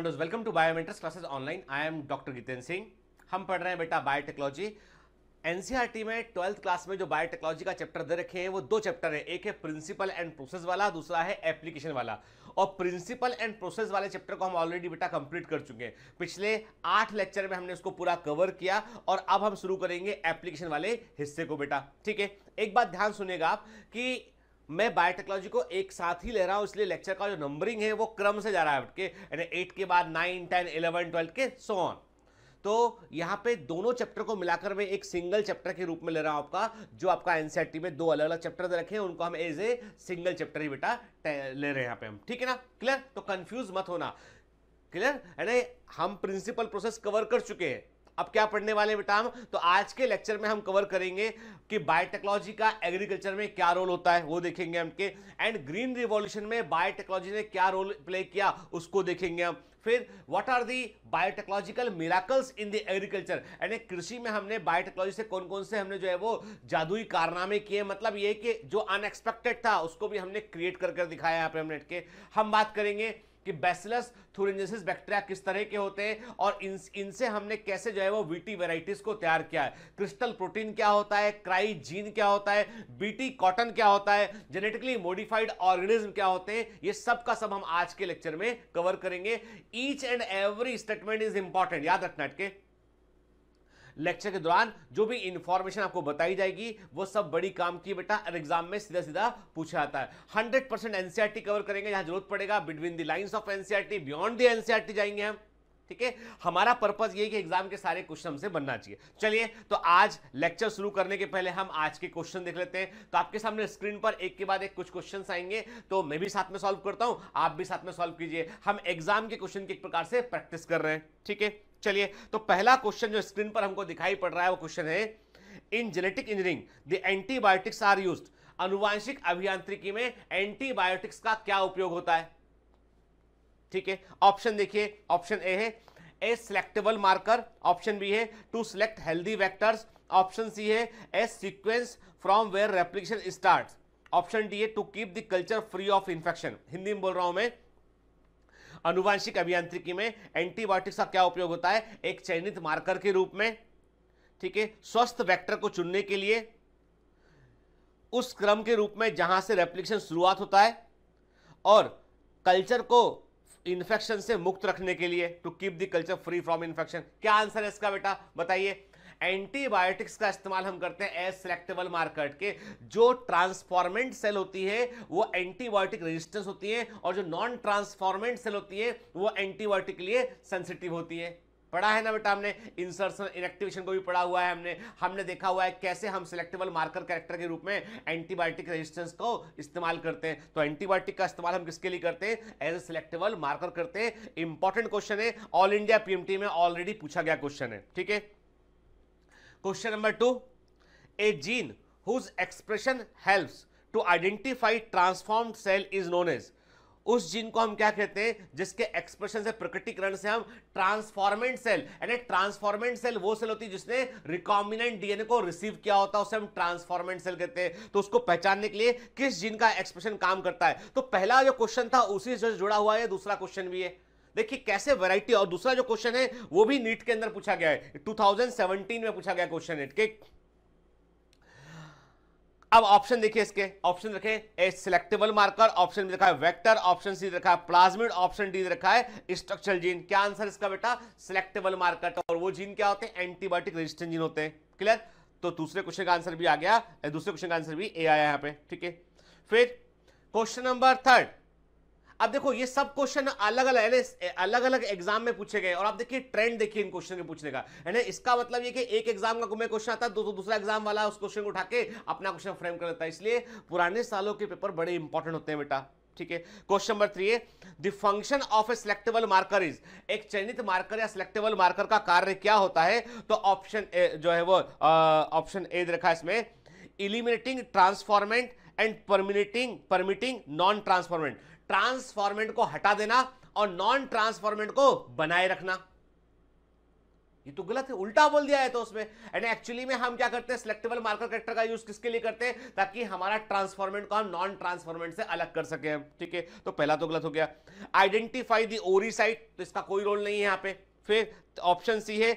Commandos welcome to biometrics classes online I am doctor Jitendra Singh हम पढ़ रहे हैं बेटा बायोटेक्नोलॉजी एनसीईआरटी e में ट्वेल्थ क्लास में जो बायोटेक्नोलॉजी का चैप्टर दे रखे हैं वो दो चैप्टर है एक है प्रिंसिपल एंड प्रोसेस वाला दूसरा है एप्लीकेशन वाला और प्रिंसिपल एंड प्रोसेस वाले चैप्टर को हम ऑलरेडी बेटा कंप्लीट कर चुके हैं पिछले आठ लेक्चर में हमने उसको पूरा कवर किया और अब हम शुरू करेंगे एप्लीकेशन वाले हिस्से को बेटा ठीक है एक बात ध्यान सुनेगा आप कि मैं बायोटेक्नोलॉजी को एक साथ ही ले रहा हूं इसलिए लेक्चर का जो नंबरिंग है वो क्रम से जा रहा है के एट के बाद नाइन टेन इलेवन ट्वेल्थ के सो ऑन तो यहाँ पे दोनों चैप्टर को मिलाकर मैं एक सिंगल चैप्टर के रूप में ले रहा हूँ आपका जो आपका एनसीआरटी e में दो अलग अलग चैप्टर रखे हैं उनको हम एज ए सिंगल चैप्टर ही बेटा ले रहे हैं यहाँ पे हम ठीक है ना क्लियर तो कंफ्यूज मत होना क्लियर यानी हम प्रिंसिपल प्रोसेस कवर कर चुके हैं अब क्या पढ़ने वाले बेटा हम तो आज के लेक्चर में हम कवर करेंगे कि बायोटेक्नोलॉजी का एग्रीकल्चर में क्या रोल होता है वो देखेंगे हम के एंड ग्रीन रिवॉल्यूशन में बायोटेक्नोलॉजी ने क्या रोल प्ले किया उसको देखेंगे हम फिर what are the biotechnological miracles in the agriculture यानी कृषि में हमने बायोटेक्नोलॉजी से कौन कौन से हमने जो है वो जादुई कारनामे किए मतलब ये कि जो अनएक्सपेक्टेड था उसको भी हमने क्रिएट कर कर दिखाया यहाँ पे हमने के हम बात करेंगे कि बेसिलस थुरिंजेसिस बैक्टीरिया किस तरह के होते हैं और इन इनसे हमने कैसे जो है वो वीटी वेराइटीज को तैयार किया है क्रिस्टल प्रोटीन क्या होता है क्राई जीन क्या होता है बीटी कॉटन क्या होता है जेनेटिकली मॉडिफाइड ऑर्गेनिज्म क्या होते हैं ये सब का सब हम आज के लेक्चर में कवर करेंगे each and every statement is important याद रखना के लेक्चर के दौरान जो भी इंफॉर्मेशन आपको बताई जाएगी वो सब बड़ी काम की बेटा एग्जाम में सीधा सीधा पूछा जाता है हंड्रेड परसेंट एनसीआरटी कवर करेंगे जहां जरूरत पड़ेगा between the lines of NCERT beyond the NCERT जाएंगे हम ठीक है हमारा पर्पज ये कि एग्जाम के सारे क्वेश्चन हमसे बनना चाहिए चलिए तो आज लेक्चर शुरू करने के पहले हम आज के क्वेश्चन देख लेते हैं तो आपके सामने स्क्रीन पर एक के बाद एक कुछ क्वेश्चन आएंगे तो मैं भी साथ में सॉल्व करता हूं आप भी साथ में सॉल्व कीजिए हम एग्जाम के क्वेश्चन के एक प्रकार से प्रैक्टिस कर रहे हैं ठीक है चलिए तो पहला क्वेश्चन जो स्क्रीन पर हमको दिखाई पड़ रहा है वो क्वेश्चन है in genetic engineering the antibiotics are use अनुवांशिक अभियांत्रिकी में एंटीबायोटिक्स का क्या उपयोग होता है ठीक है ऑप्शन देखिए ऑप्शन ए है a selectable marker option B है to select healthy vectors option C है a sequence from where replication start option D है to keep the culture free of infection Hindi में बोल रहा हूं मैं अनुवांशिक अभियांत्रिकी में एंटीबायोटिक्स का क्या उपयोग होता है एक चयनित मार्कर के रूप में ठीक है स्वस्थ वेक्टर को चुनने के लिए उस क्रम के रूप में जहां से रेप्लिकेशन शुरुआत होता है और कल्चर को इन्फेक्शन से मुक्त रखने के लिए to keep the culture free from infection क्या आंसर है इसका बेटा बताइए एंटीबायोटिक्स का इस्तेमाल हम करते हैं एज सिलेक्टेबल मार्केट के जो ट्रांसफॉर्मेंट सेल होती है वो एंटीबायोटिक रेजिस्टेंस होती है और जो नॉन ट्रांसफॉर्मेंट सेल होती है वो एंटीबायोटिक के लिए सेंसिटिव होती है पढ़ा है ना बेटा हमने इंसर्शन इनएक्टिवेशन को भी पढ़ा हुआ है हमने हमने देखा हुआ है कैसे हम सिलेक्टेबल मार्कर कैरेक्टर के रूप में एंटीबायोटिक रेजिस्टेंस को इस्तेमाल करते हैं तो एंटीबायोटिक का इस्तेमाल हम किसके लिए करते हैं एज ए सिलेक्टेबल मार्कर करते हैं इंपॉर्टेंट क्वेश्चन है ऑल इंडिया पीएमटी में ऑलरेडी पूछा गया क्वेश्चन है ठीक है question number two a gene whose expression helps to identify transform cell is known as उस जीन को हम क्या कहते हैं जिसके एक्सप्रेशन से प्रकटीकरण से हम ट्रांसफॉर्मेंट सेल यानी ट्रांसफॉर्मेंट सेल वो सेल होती है जिसने रिकॉम्बिनेंट डीएनए को रिसीव किया होता है उसे हम ट्रांसफॉर्मेंट सेल कहते हैं तो उसको पहचानने के लिए किस जीन का एक्सप्रेशन काम करता है तो पहला जो क्वेश्चन था उसी से जुड़ा हुआ है दूसरा क्वेश्चन भी है देखिए कैसे वैरायटी और दूसरा जो क्वेश्चन है वो भी नीट के अंदर पूछा गया है 2017 में पूछा गया क्वेश्चन नीट के अब ऑप्शन देखिए इसके ऑप्शन रखे ए सिलेक्टेबल मार्कर ऑप्शन भी रखा है वेक्टर ऑप्शन सी रखा है प्लाज्मिड ऑप्शन डी रखा है स्ट्रक्चरल जीन क्या आंसर इसका बेटा सिलेक्टेबल मार्कर और वो जीन क्या होते हैं एंटीबायोटिक रेजिस्टेंट जीन होते हैं क्लियर तो दूसरे क्वेश्चन का आंसर भी आ गया दूसरे क्वेश्चन का आंसर भी ए आया यहां पर ठीक है फिर क्वेश्चन नंबर थर्ड अब देखो ये सब क्वेश्चन अलग अलग है अलग अलग एग्जाम में पूछे गए और आप देखिए ट्रेंड देखिए इन क्वेश्चन के पूछने का है ना इसका मतलब ये कि एक एग्जाम का मैं क्वेश्चन आता है दो, दूसरा एग्जाम वाला उस क्वेश्चन को उठा के अपना क्वेश्चन फ्रेम कर लेता है इसलिए पुराने सालों के पेपर बड़े इंपॉर्टेंट होते हैं बेटा ठीक है क्वेश्चन नंबर थ्री है function of a selectable marker is एक चयनित मार्कर या सिलेक्टेबल मार्कर का कार्य क्या होता है तो ऑप्शन जो है वो ऑप्शन ए रखा इसमें eliminating transformant and permitting permitting non transformant transformant को हटा देना और नॉन ट्रांसफॉर्मेंट को बनाए रखना ये तो गलत है उल्टा बोल दिया है तो उसमें एंड एक्चुअली में हम क्या करते हैं सिलेक्टेबल मार्कर करेक्टर का यूज किसके लिए करते हैं ताकि हमारा ट्रांसफॉर्मेंट को हम नॉन ट्रांसफॉर्मेंट से अलग कर सके ठीक है तो पहला तो गलत हो गया आइडेंटिफाई दी ओरी साइट तो इसका कोई रोल नहीं है यहां पर फिर ऑप्शन सी है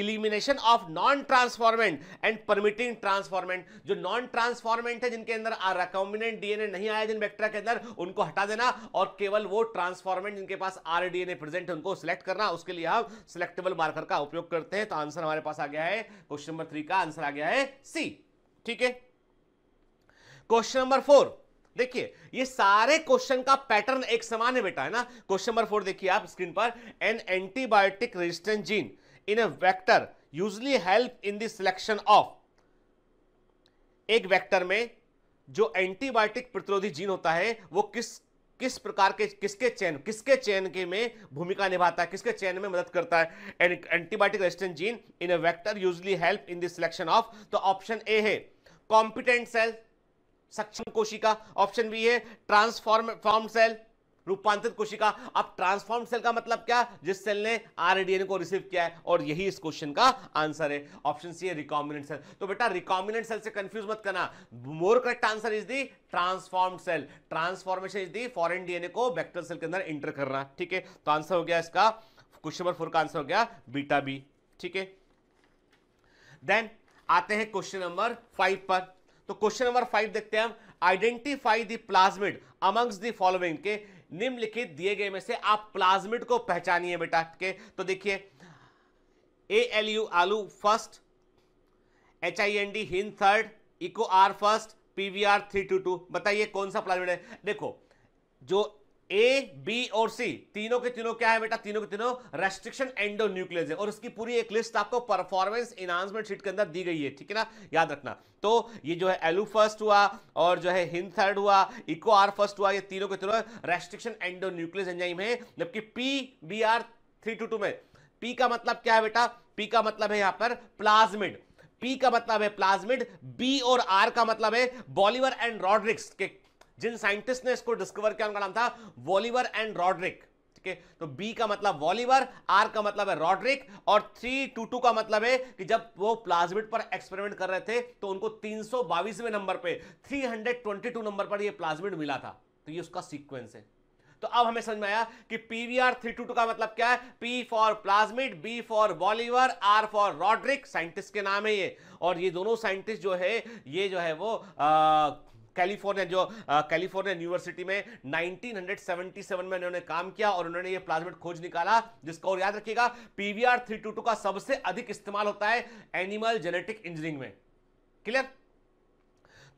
elimination of non transformant and permitting transformant जो नॉन ट्रांसफॉर्मेंट है जिनके अंदर रिकॉम्बिनेंट डीएनए नहीं आया जिन बैक्टीरिया के अंदर उनको हटा देना और केवल वो ट्रांसफॉर्मेंट जिनके पास आर डीएनए प्रेजेंट है उनको सिलेक्ट करना उसके लिए हम सिलेक्टेबल मार्कर का उपयोग करते हैं तो आंसर हमारे पास आ गया है क्वेश्चन नंबर थ्री का आंसर आ गया है सी ठीक है क्वेश्चन नंबर फोर देखिए ये सारे क्वेश्चन का पैटर्न एक समान है बेटा है ना क्वेश्चन नंबर फोर देखिए आप स्क्रीन पर an antibiotic resistant gene in a vector usually help in the selection of एक वैक्टर में जो एंटीबायोटिक प्रतिरोधी जीन होता है वो किस किस प्रकार के किसके चयन किसके चयन के में भूमिका निभाता है किसके चयन में मदद करता है antibiotic resistant gene in a vector usually help in the selection of तो ऑप्शन ए है कॉम्पिटेंट सेल सक्षम कोशिका ऑप्शन बी है ट्रांसफॉर्म फॉर्म सेल रूपांतरित कोशिका अब ट्रांसफॉर्म सेल का मतलब क्या जिस सेल ने आरएडीएनए को रिसीव किया है और यही इस क्वेश्चन का आंसर है ऑप्शन सी है रिकॉम्बिनेंट सेल तो बेटा रिकॉम्बिनेंट सेल से कंफ्यूज मत करना more correct answer is the transform cell transformation is the foreign DNA को वेक्टर सेल के अंदर एंटर करना ठीक है तो आंसर हो गया इसका क्वेश्चन नंबर फोर का आंसर हो गया बीटा बी ठीक है देन आते हैं क्वेश्चन नंबर फाइव पर तो क्वेश्चन नंबर फाइव देखते हैं हम identify the plasmid amongst the following के निम्नलिखित दिए गए में से आप प्लाज्मिड को पहचानिए बेटा के तो देखिए A L U Alu first H I N D Hind third Eco R first P B R three two two बताइए कौन सा प्लाज्मिड है देखो जो ए बी और सी तीनों के तीनों क्या है बेटा तीनों के तीनों रेस्ट्रिक्शन एंडो न्यूक्लियस है और उसकी पूरी एक लिस्ट आपको परफॉर्मेंस इनहांसमेंट शीट के अंदर दी गई है ठीक है ना याद रखना तो ये जो है एलू फर्स्ट हुआ और जो है हिंद थर्ड हुआ इको आर फर्स्ट हुआ ये तीनों के तीनों रेस्ट्रिक्शन एंडो न्यूक्लियस एंजाइम है जबकि P B R three two two में पी का मतलब क्या है बेटा पी का मतलब है यहां पर प्लाज्मिड पी का मतलब है प्लाज्मिड बी और आर का मतलब है बॉलीवर एंड रॉड्रिक्स के जिन साइंटिस्ट ने इसको डिस्कवर किया उनका नाम था वॉलीवर एंड रॉड्रिक ठीक है तो बी का मतलब वॉलीवर आर का मतलब है रॉड्रिक और थ्री टू टू का मतलब है कि जब वो प्लाज्मिट पर एक्सपेरिमेंट कर रहे थे तो उनको तीन नंबर पे 322 नंबर पर ये प्लाज्मिट मिला था तो ये उसका सीक्वेंस है तो अब हमें समझ में आया कि पीवीआर थ्री टू टू का मतलब क्या है P for plasmid B for Bolivar R for Rodriguez scientist के नाम है ये और ये दोनों साइंटिस्ट जो है ये जो है वो आ, कैलिफोर्निया जो कैलिफोर्निया यूनिवर्सिटी में 1977 में उन्होंने काम किया और उन्होंने ये प्लाज्मिड खोज निकाला जिसका और याद रखिएगा पीवीआर थ्री का सबसे अधिक इस्तेमाल होता है एनिमल जेनेटिक इंजीनियरिंग में क्लियर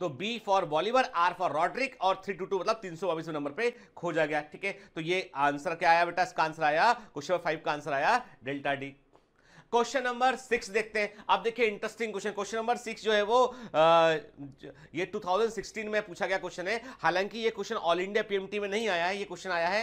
तो B for Bolivar R for Rodriguez और थ्री टू टू मतलब तीन सौ नंबर पे खोजा गया ठीक है तो ये आंसर क्या आया बेटा इसका आंसर आया क्वेश्चन फाइव का आंसर आया delta D question number six देखते हैं आप देखिए interesting question question number six जो है वो आ, ये 2016 में पूछा गया क्वेश्चन है हालांकि ये क्वेश्चन ऑल इंडिया पीएमटी में नहीं आया है ये क्वेश्चन आया है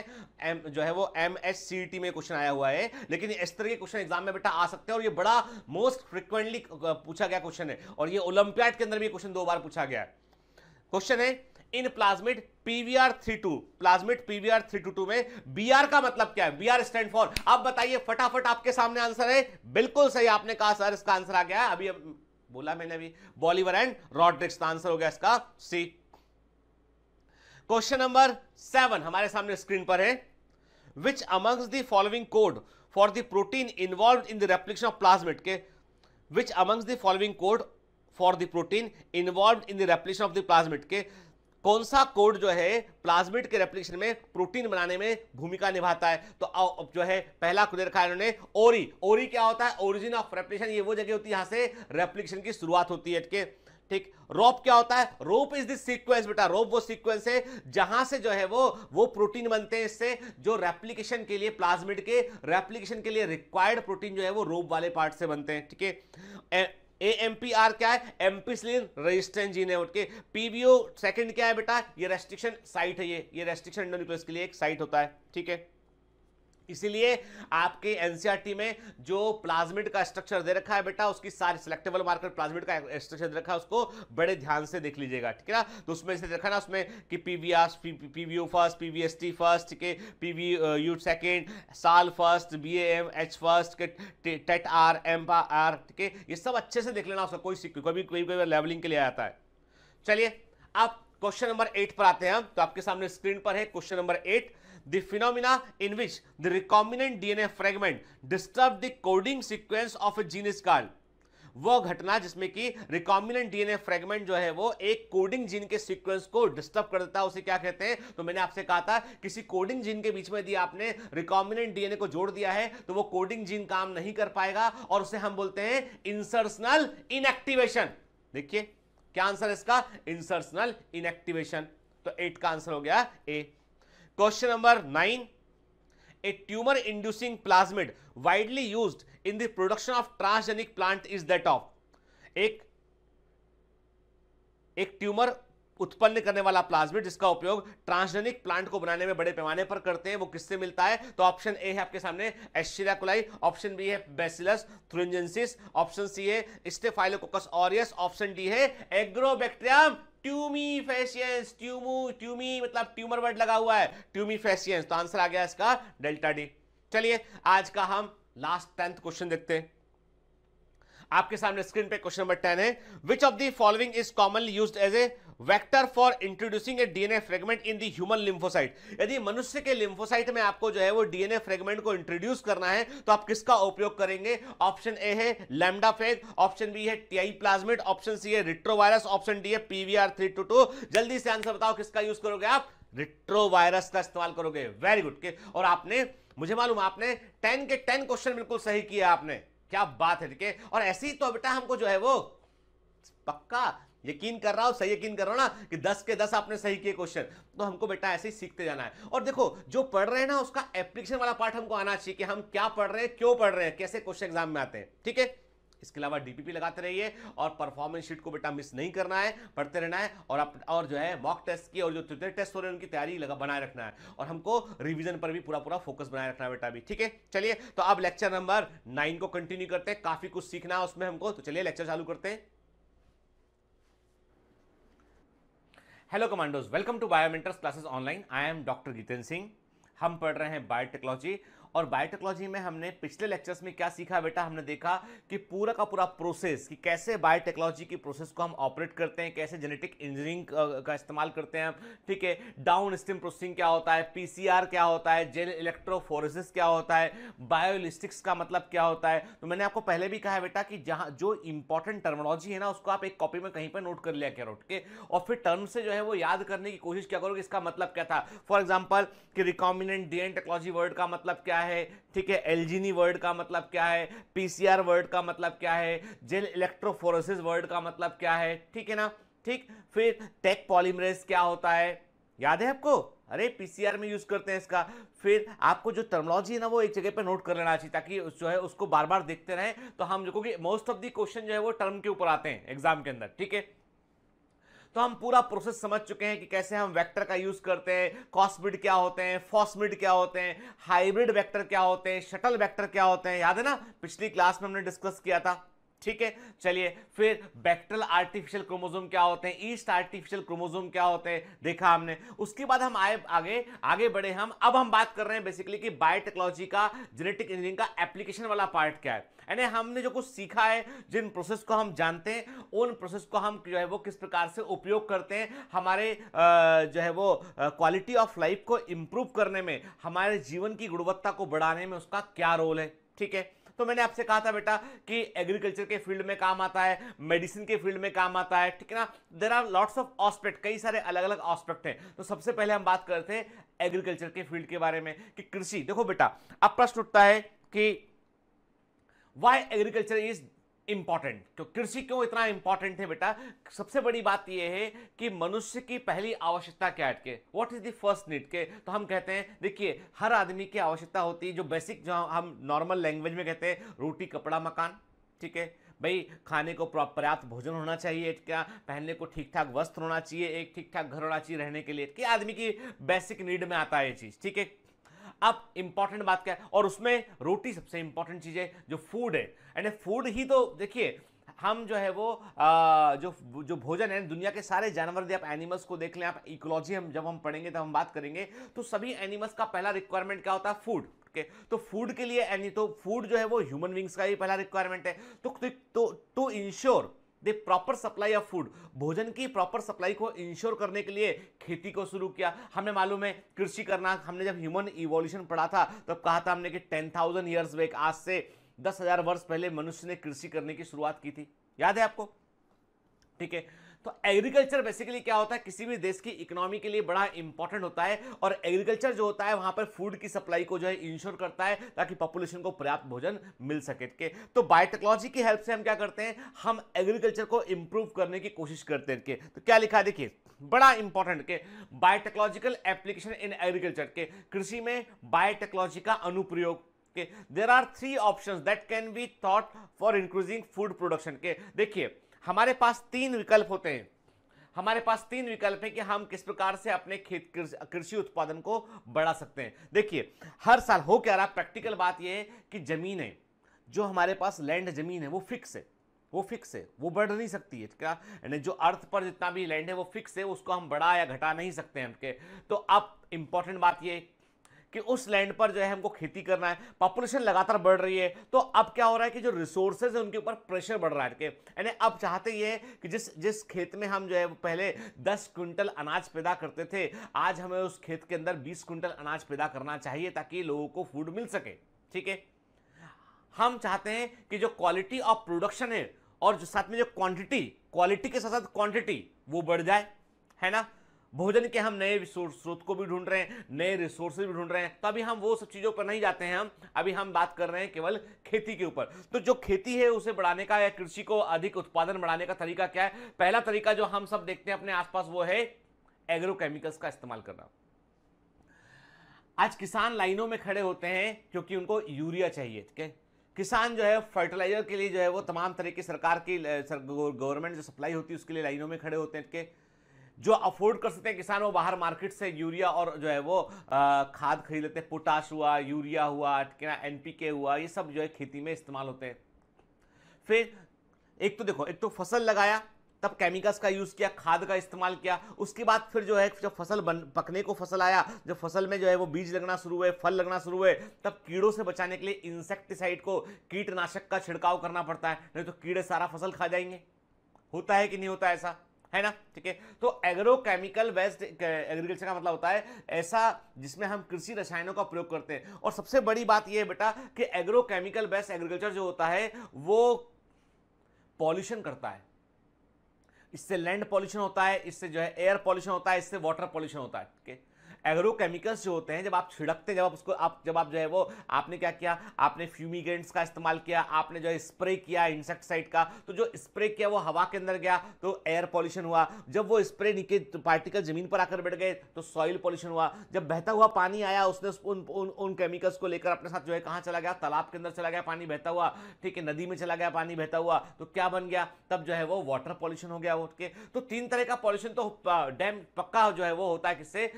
एम जो है वो एम e में क्वेश्चन आया हुआ है लेकिन इस तरह के क्वेश्चन एग्जाम में बेटा आ सकते हैं और ये बड़ा मोस्ट फ्रिक्वेंटली पूछा गया क्वेश्चन है और ये ओलंपियाड के अंदर भी क्वेश्चन दो बार पूछा गया क्वेश्चन है in plasmid pBR three two plasmid pBR three two two में बीआर का मतलब क्या है बीआर स्टैंड फॉर अब बताइए फटाफट आपके सामने आंसर है बिल्कुल सही आपने कहा सर इसका आंसर आ गया है अभी बोला मैंने अभी बॉलीवर एंड रॉड्रिक्स का आंसर हो गया इसका सी क्वेश्चन नंबर सेवन हमारे सामने स्क्रीन पर है which amongst the following code for the protein involve in the replication of plasmid के which amongst the following code for the protein involve in the replication of the plasmid के कौन सा code जो है plasmid के replication में protein बनाने में भूमिका निभाता है तो अब जो है पहला खुद रखा इन्होंने ओरी ओरी क्या होता है ओरिजिन ऑफ रेप्लिकेशन ये वो जगह होती है यहां से रेप्लिकेशन की शुरुआत होती है के ठीक रोप क्या होता है रोप इज दिस सीक्वेंस बेटा रोप वो सीक्वेंस है जहां से जो है वो वो प्रोटीन बनते हैं इससे जो रेप्लिकेशन के लिए प्लाज्मिड के रेप्लिकेशन के लिए रिक्वायर्ड प्रोटीन जो है वो रोप वाले पार्ट से बनते हैं ठीक है ए एम पी आर क्या है एम्पिसलिन रेजिस्टेंट जीन है उठके पीबीओ सेकंड क्या है बेटा ये रेस्ट्रिक्शन साइट है ये ये रेस्ट्रिक्शन एंडोन्यूक्लियस के लिए एक साइट होता है ठीक है इसीलिए आपके एनसीआरटी में जो प्लाज्मिड का स्ट्रक्चर दे रखा है बेटा उसकी सारी सिलेक्टेबल मार्कर प्लाज्मिड का स्ट्रक्चर दे रखा है उसको बड़े ध्यान से देख लीजिएगा ठीक है ना तो उसमें से देखा ना उसमें कि pBR Pvu first Pst first के PV U second Sal first B M H first के टेट आर एम आर ठीक है ये सब अच्छे से देख लेना उसका कोई कभी कोई कोई लेवलिंग के लिए आता है चलिए आप क्वेश्चन नंबर एट पर आते हैं हम तो आपके सामने स्क्रीन पर है question number eight the phenomena in which the recombinant DNA fragment disturb the coding sequence of a is called वो घटना जिसमें कि रिकॉम्बिनेंट डीएनए फ्रेगमेंट जो है वो एक कोडिंग जीन के सीक्वेंस को डिस्टर्ब कर देता है उसे क्या कहते हैं तो मैंने आपसे कहा था किसी कोडिंग जीन के बीच में यदि आपने रिकॉम्बिनेंट डीएनए को जोड़ दिया है तो वो कोडिंग जीन काम नहीं कर पाएगा और उसे हम बोलते हैं इंसर्सनल इनएक्टिवेशन देखिए क्या आंसर इसका इंसर्सनल इनएक्टिवेशन तो एट का आंसर हो गया A question number nine a tumour inducing plasmid widely used in the production of transgenic plant is that of एक एक ट्यूमर उत्पन्न करने वाला प्लाज्मिड जिसका उपयोग ट्रांसजेनिक प्लांट को बनाने में बड़े पैमाने पर करते हैं वो किससे मिलता है तो ऑप्शन ए है आपके सामने एशिरा कुलाई ऑप्शन बी है बेसिलस थ्रुंजेंसिस ऑप्शन सी है स्टेफाइलोकोकस ऑरियस ऑप्शन डी है एग्रोबैक्टेरियम ट्यूमी फेसियंस ट्यूमू ट्यूमी मतलब ट्यूमर वर्ड लगा हुआ है ट्यूमी फेसियंस तो आंसर आ गया इसका डेल्टा डी चलिए आज का हम लास्ट टेंथ क्वेश्चन देखते हैं आपके सामने स्क्रीन पे क्वेश्चन नंबर टेन है which of the following is commonly use as a vector for introducing a DNA fragment in the human lymphocyte यदि मनुष्य के लिम्फोसाइट में आपको जो है वो डीएनए फ्रेगमेंट को इंट्रोड्यूस करना है तो आप किसका उपयोग करेंगे ऑप्शन ए है लैमडा फेग ऑप्शन बी है टीआई प्लाज्मिड ऑप्शन सी है रिट्रोवायरस ऑप्शन डी है पीवीआर थ्री टू टू जल्दी से आंसर बताओ किसका यूज करोगे आप रिट्रोवायरस का इस्तेमाल करोगे वेरी गुड और आपने मुझे मालूम आपने टेन के टेन क्वेश्चन बिल्कुल सही किया आपने क्या बात है ठीक है और ऐसी तो बेटा हमको जो है वो पक्का यकीन कर रहा हूं सही यकीन कर रहा हूं ना कि दस के दस आपने सही किए क्वेश्चन तो हमको बेटा ऐसे ही सीखते जाना है और देखो जो पढ़ रहे हैं ना उसका एप्लीकेशन वाला पार्ट हमको आना चाहिए कि हम क्या पढ़ रहे हैं क्यों पढ़ रहे हैं कैसे क्वेश्चन एग्जाम में आते हैं ठीक है इसके अलावा डीपीपी लगाते रहिए और परफॉर्मेंस शीट को बेटा मिस नहीं करना है पढ़ते रहना है और आप और जो है मॉक टेस्ट की और जो तृतीय टेस्ट हो रहे हैं उनकी तैयारी लगा बनाए रखना है और हमको रिवीजन पर भी पूरा पूरा फोकस बनाए रखना है बेटा अभी ठीक है चलिए तो अब लेक्चर नंबर नाइन को कंटिन्यू करते हैं काफी कुछ सीखना है उसमें हमको तो चलिए लेक्चर चालू करते हैं hello commandos welcome to biomentors classes online I am doctor Jitendra Singh हम पढ़ रहे हैं बायोटेक्नोलॉजी और बायोटेक्नोलॉजी में हमने पिछले लेक्चर्स में क्या सीखा बेटा हमने देखा कि पूरा का पूरा प्रोसेस कि कैसे बायोटेक्नोलॉजी की प्रोसेस को हम ऑपरेट करते हैं कैसे जेनेटिक इंजीनियरिंग का इस्तेमाल करते हैं ठीक है डाउन स्टीम प्रोसेसिंग क्या होता है पीसीआर क्या होता है जेल इलेक्ट्रोफोरिस क्या होता है बायोलिस्टिक्स का मतलब क्या होता है तो मैंने आपको पहले भी कहा है बेटा कि जहाँ जो इंपॉर्टेंट टर्मोलॉजी है ना उसको आप एक कॉपी में कहीं पर नोट कर लिया करो के और फिर टर्म से जो है वो याद करने की कोशिश क्या करो कि इसका मतलब क्या था फॉर एग्जाम्पल कि रिकॉम्बिनेंट डी टेक्नोलॉजी वर्ड का मतलब क्या है क्या है ठीक है एलजीनी वर्ड का मतलब क्या है पीसीआर वर्ड का मतलब क्या है जेल इलेक्ट्रोफोरोसिस वर्ड का मतलब क्या है ठीक है ना ठीक फिर टेक पॉलीमरेज क्या होता है याद है आपको अरे पीसीआर में यूज करते हैं इसका फिर आपको जो टर्मोलॉजी है ना वो एक जगह पे नोट कर लेना चाहिए ताकि जो है उसको बार बार देखते रहें तो हम देखो कि मोस्ट ऑफ दी क्वेश्चन जो है वो टर्म के ऊपर आते हैं एग्जाम के अंदर ठीक है तो हम पूरा प्रोसेस समझ चुके हैं कि कैसे हम वेक्टर का यूज करते हैं कॉस्मिड क्या होते हैं फॉस्मिड क्या होते हैं हाइब्रिड वेक्टर क्या होते हैं शटल वेक्टर क्या होते हैं याद है ना पिछली क्लास में हमने डिस्कस किया था ठीक है चलिए फिर बैक्टल आर्टिफिशियल क्रोमोजोम क्या होते हैं ईस्ट आर्टिफिशियल क्रोमोजोम क्या होते हैं देखा हमने उसके बाद हम आए आगे आगे बढ़े हम अब हम बात कर रहे हैं बेसिकली कि बायोटेक्नोलॉजी का जेनेटिक इंजीनियरिंग का एप्लीकेशन वाला पार्ट क्या है यानी हमने जो कुछ सीखा है जिन प्रोसेस को हम जानते हैं उन प्रोसेस को हम जो है वो किस प्रकार से उपयोग करते हैं हमारे जो है वो क्वालिटी ऑफ लाइफ को इम्प्रूव करने में हमारे जीवन की गुणवत्ता को बढ़ाने में उसका क्या रोल है ठीक है तो मैंने आपसे कहा था बेटा कि एग्रीकल्चर के फील्ड में काम आता है मेडिसिन के फील्ड में काम आता है ठीक है ना there are lots of aspect कई सारे अलग अलग ऑस्पेक्ट हैं तो सबसे पहले हम बात करते हैं एग्रीकल्चर के फील्ड के बारे में कि कृषि देखो बेटा अब प्रश्न उठता है कि वाई एग्रीकल्चर इज इम्पॉर्टेंट तो कृषि क्यों इतना इम्पॉर्टेंट है बेटा सबसे बड़ी बात यह है कि मनुष्य की पहली आवश्यकता क्या अटके what is the first need के तो हम कहते हैं देखिए हर आदमी की आवश्यकता होती है जो बेसिक जो हम नॉर्मल लैंग्वेज में कहते हैं रोटी कपड़ा मकान ठीक है भाई खाने को पर्याप्त भोजन होना चाहिए क्या पहनने को ठीक ठाक वस्त्र होना चाहिए एक ठीक ठाक घर होना चाहिए रहने के लिए कि आदमी की बेसिक नीड में आता है ये चीज़ ठीक है अब इंपॉर्टेंट बात क्या है और उसमें रोटी सबसे इंपॉर्टेंट चीज़ है जो फूड है एंड फूड ही तो देखिए हम जो है वो आ, जो जो भोजन है दुनिया के सारे जानवर आप एनिमल्स को देख लें आप इकोलॉजी हम जब हम पढ़ेंगे तब हम बात करेंगे तो सभी एनिमल्स का पहला रिक्वायरमेंट क्या होता है फूड के तो फूड के लिए एनी तो फूड जो है वो ह्यूमन विंग्स का भी पहला रिक्वायरमेंट है तो टू तो, ensure to, to the proper supply of food भोजन की प्रॉपर सप्लाई को इंश्योर करने के लिए खेती को शुरू किया हमें मालूम है कृषि करना हमने जब ह्यूमन इवोल्यूशन पढ़ा था तब कहा था हमने कि टेन थाउजेंड ईयर्स बैक आज से दस हजार वर्ष पहले मनुष्य ने कृषि करने की शुरुआत की थी याद है आपको ठीक है तो एग्रीकल्चर बेसिकली क्या होता है किसी भी देश की इकोनॉमी के लिए बड़ा इंपॉर्टेंट होता है और एग्रीकल्चर जो होता है वहां पर फूड की सप्लाई को जो है इंश्योर करता है ताकि पॉपुलेशन को पर्याप्त भोजन मिल सके के तो बायोटेक्नोलॉजी की हेल्प से हम क्या करते हैं हम एग्रीकल्चर को इंप्रूव करने की कोशिश करते हैं के तो क्या लिखा देखिए बड़ा इंपॉर्टेंट के बायोटेक्नोलॉजिकल एप्लीकेशन इन एग्रीकल्चर के कृषि में बायोटेक्नोलॉजी का अनुप्रयोग के there are three option that can be thought for increasing food production के देखिए हमारे पास तीन विकल्प होते हैं हमारे पास तीन विकल्प हैं कि हम किस प्रकार से अपने खेत कृषि उत्पादन को बढ़ा सकते हैं देखिए हर साल हो क्या रहा प्रैक्टिकल बात यह है कि ज़मीन है जो हमारे पास लैंड ज़मीन है वो फिक्स है वो फिक्स है वो बढ़ नहीं सकती है क्या यानी जो अर्थ पर जितना भी लैंड है वो फिक्स है उसको हम बढ़ा या घटा नहीं सकते हैं हमके तो अब इम्पॉर्टेंट बात ये कि उस लैंड पर जो है हमको खेती करना है पॉपुलेशन लगातार बढ़ रही है तो अब क्या हो रहा है कि जो रिसोर्सेज है उनके ऊपर प्रेशर बढ़ रहा है के यानी अब चाहते ये है कि जिस जिस खेत में हम जो है पहले दस क्विंटल अनाज पैदा करते थे आज हमें उस खेत के अंदर बीस क्विंटल अनाज पैदा करना चाहिए ताकि लोगों को फूड मिल सके ठीक है हम चाहते हैं कि जो क्वालिटी ऑफ प्रोडक्शन है और जो साथ में जो क्वांटिटी क्वालिटी के साथ साथ क्वांटिटी वो बढ़ जाए है ना भोजन के हम नए स्रोत को भी ढूंढ रहे हैं नए रिसोर्सेज भी ढूंढ रहे हैं तो अभी हम वो सब चीज़ों पर नहीं जाते हैं हम अभी हम बात कर रहे हैं केवल खेती के ऊपर तो जो खेती है उसे बढ़ाने का या कृषि को अधिक उत्पादन बढ़ाने का तरीका क्या है पहला तरीका जो हम सब देखते हैं अपने आसपास वो है एग्रोकेमिकल्स का इस्तेमाल करना आज किसान लाइनों में खड़े होते हैं क्योंकि उनको यूरिया चाहिए ठीक है किसान जो है फर्टिलाइजर के लिए जो है वो तमाम तरह की सरकार की गवर्नमेंट जो सप्लाई होती है उसके लिए लाइनों में खड़े होते हैं ठीक है जो अफोर्ड कर सकते हैं किसान वो बाहर मार्केट से यूरिया और जो है वो खाद खरीद लेते हैं पोटाश हुआ यूरिया हुआ क्या है एनपीके हुआ ये सब जो है खेती में इस्तेमाल होते हैं फिर एक तो देखो एक तो फसल लगाया तब केमिकल्स का यूज़ किया खाद का इस्तेमाल किया उसके बाद फिर जो है जब फसल बन पकने को फसल आया जब फसल में जो है वो बीज लगना शुरू हुए फल लगना शुरू हुए तब कीड़ों से बचाने के लिए इंसेक्टिसाइड को कीटनाशक का छिड़काव करना पड़ता है नहीं तो कीड़े सारा फसल खा जाएंगे होता है कि नहीं होता ऐसा है ना ठीक है तो एग्रोकेमिकल वेस्ट एग्रीकल्चर का मतलब होता है ऐसा जिसमें हम कृषि रसायनों का प्रयोग करते हैं और सबसे बड़ी बात यह है बेटा कि एग्रोकेमिकल वेस्ट एग्रीकल्चर जो होता है वो पॉल्यूशन करता है इससे लैंड पॉल्यूशन होता है इससे जो है एयर पॉल्यूशन होता है इससे वाटर पॉल्यूशन होता है ठीक है एग्रोकेमिकल्स जो होते हैं जब आप छिड़कते हैं जब आप उसको आप जब आप जो है वो आपने क्या किया आपने फ्यूमिगेंट्स का इस्तेमाल किया आपने जो है स्प्रे किया इंसेक्टिसाइड का तो जो स्प्रे किया वो हवा के अंदर गया तो एयर पॉल्यूशन हुआ जब वो स्प्रे नीचे तो पार्टिकल जमीन पर आकर बैठ गए तो सॉइल पॉल्यूशन हुआ जब बहता हुआ पानी आया उसने उन उन, उन केमिकल्स को लेकर अपने साथ जो है कहाँ चला गया तालाब के अंदर चला गया पानी बहता हुआ ठीक है नदी में चला गया पानी बहता हुआ तो क्या बन गया तब जो है वो वाटर पॉल्यूशन हो गया उठ के तो तीन तरह का पॉल्यूशन तो डैम पक्का जो है वो होता है किससे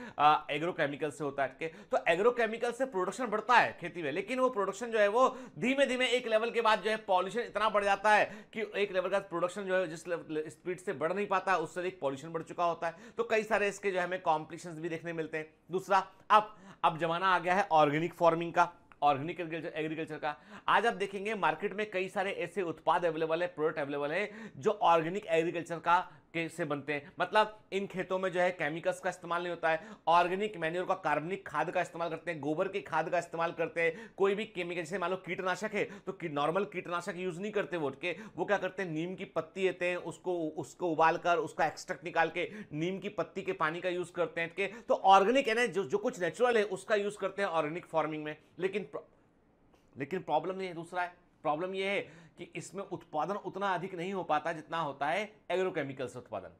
एग्रोकेमिकल से होता है तो एग्रोकेमिकल से प्रोडक्शन बढ़ता है खेती में लेकिन वो प्रोडक्शन जो है वो धीमे धीमे एक लेवल के बाद जो है पॉल्यूशन इतना बढ़ जाता है कि एक लेवल का प्रोडक्शन जो है जिस स्पीड से बढ़ नहीं पाता उससे अधिक पॉल्यूशन बढ़ चुका होता है तो कई सारे इसके जो है हमें कॉम्प्लिकेशन भी देखने मिलते हैं दूसरा अब अब जमाना आ गया है ऑर्गेनिक फार्मिंग का ऑर्गेनिक एग्रीकल्चर एग्रीकल्चर का आज आप देखेंगे मार्केट में कई सारे ऐसे उत्पाद अवेलेबल है प्रोडक्ट अवेलेबल है जो ऑर्गेनिक एग्रीकल्चर का के से बनते हैं मतलब इन खेतों में जो है केमिकल्स का इस्तेमाल नहीं होता है ऑर्गेनिक मैन्योर का कार्बनिक खाद का इस्तेमाल करते हैं गोबर की खाद का इस्तेमाल करते हैं कोई भी केमिकल जैसे मान लो कीटनाशक है तो की, नॉर्मल कीटनाशक यूज़ नहीं करते वो के वो क्या करते हैं नीम की पत्ती लेते हैं उसको उसको उबाल कर उसका एक्सट्रक्ट निकाल के नीम की पत्ती के पानी का यूज़ करते हैं तो ऑर्गेनिक है जो जो कुछ नेचुरल है उसका यूज़ करते हैं ऑर्गेनिक फार्मिंग में लेकिन लेकिन प्रॉब्लम ये दूसरा है प्रॉब्लम यह है कि इसमें उत्पादन उतना अधिक नहीं हो पाता जितना होता है एग्रोकेमिकल्स उत्पादन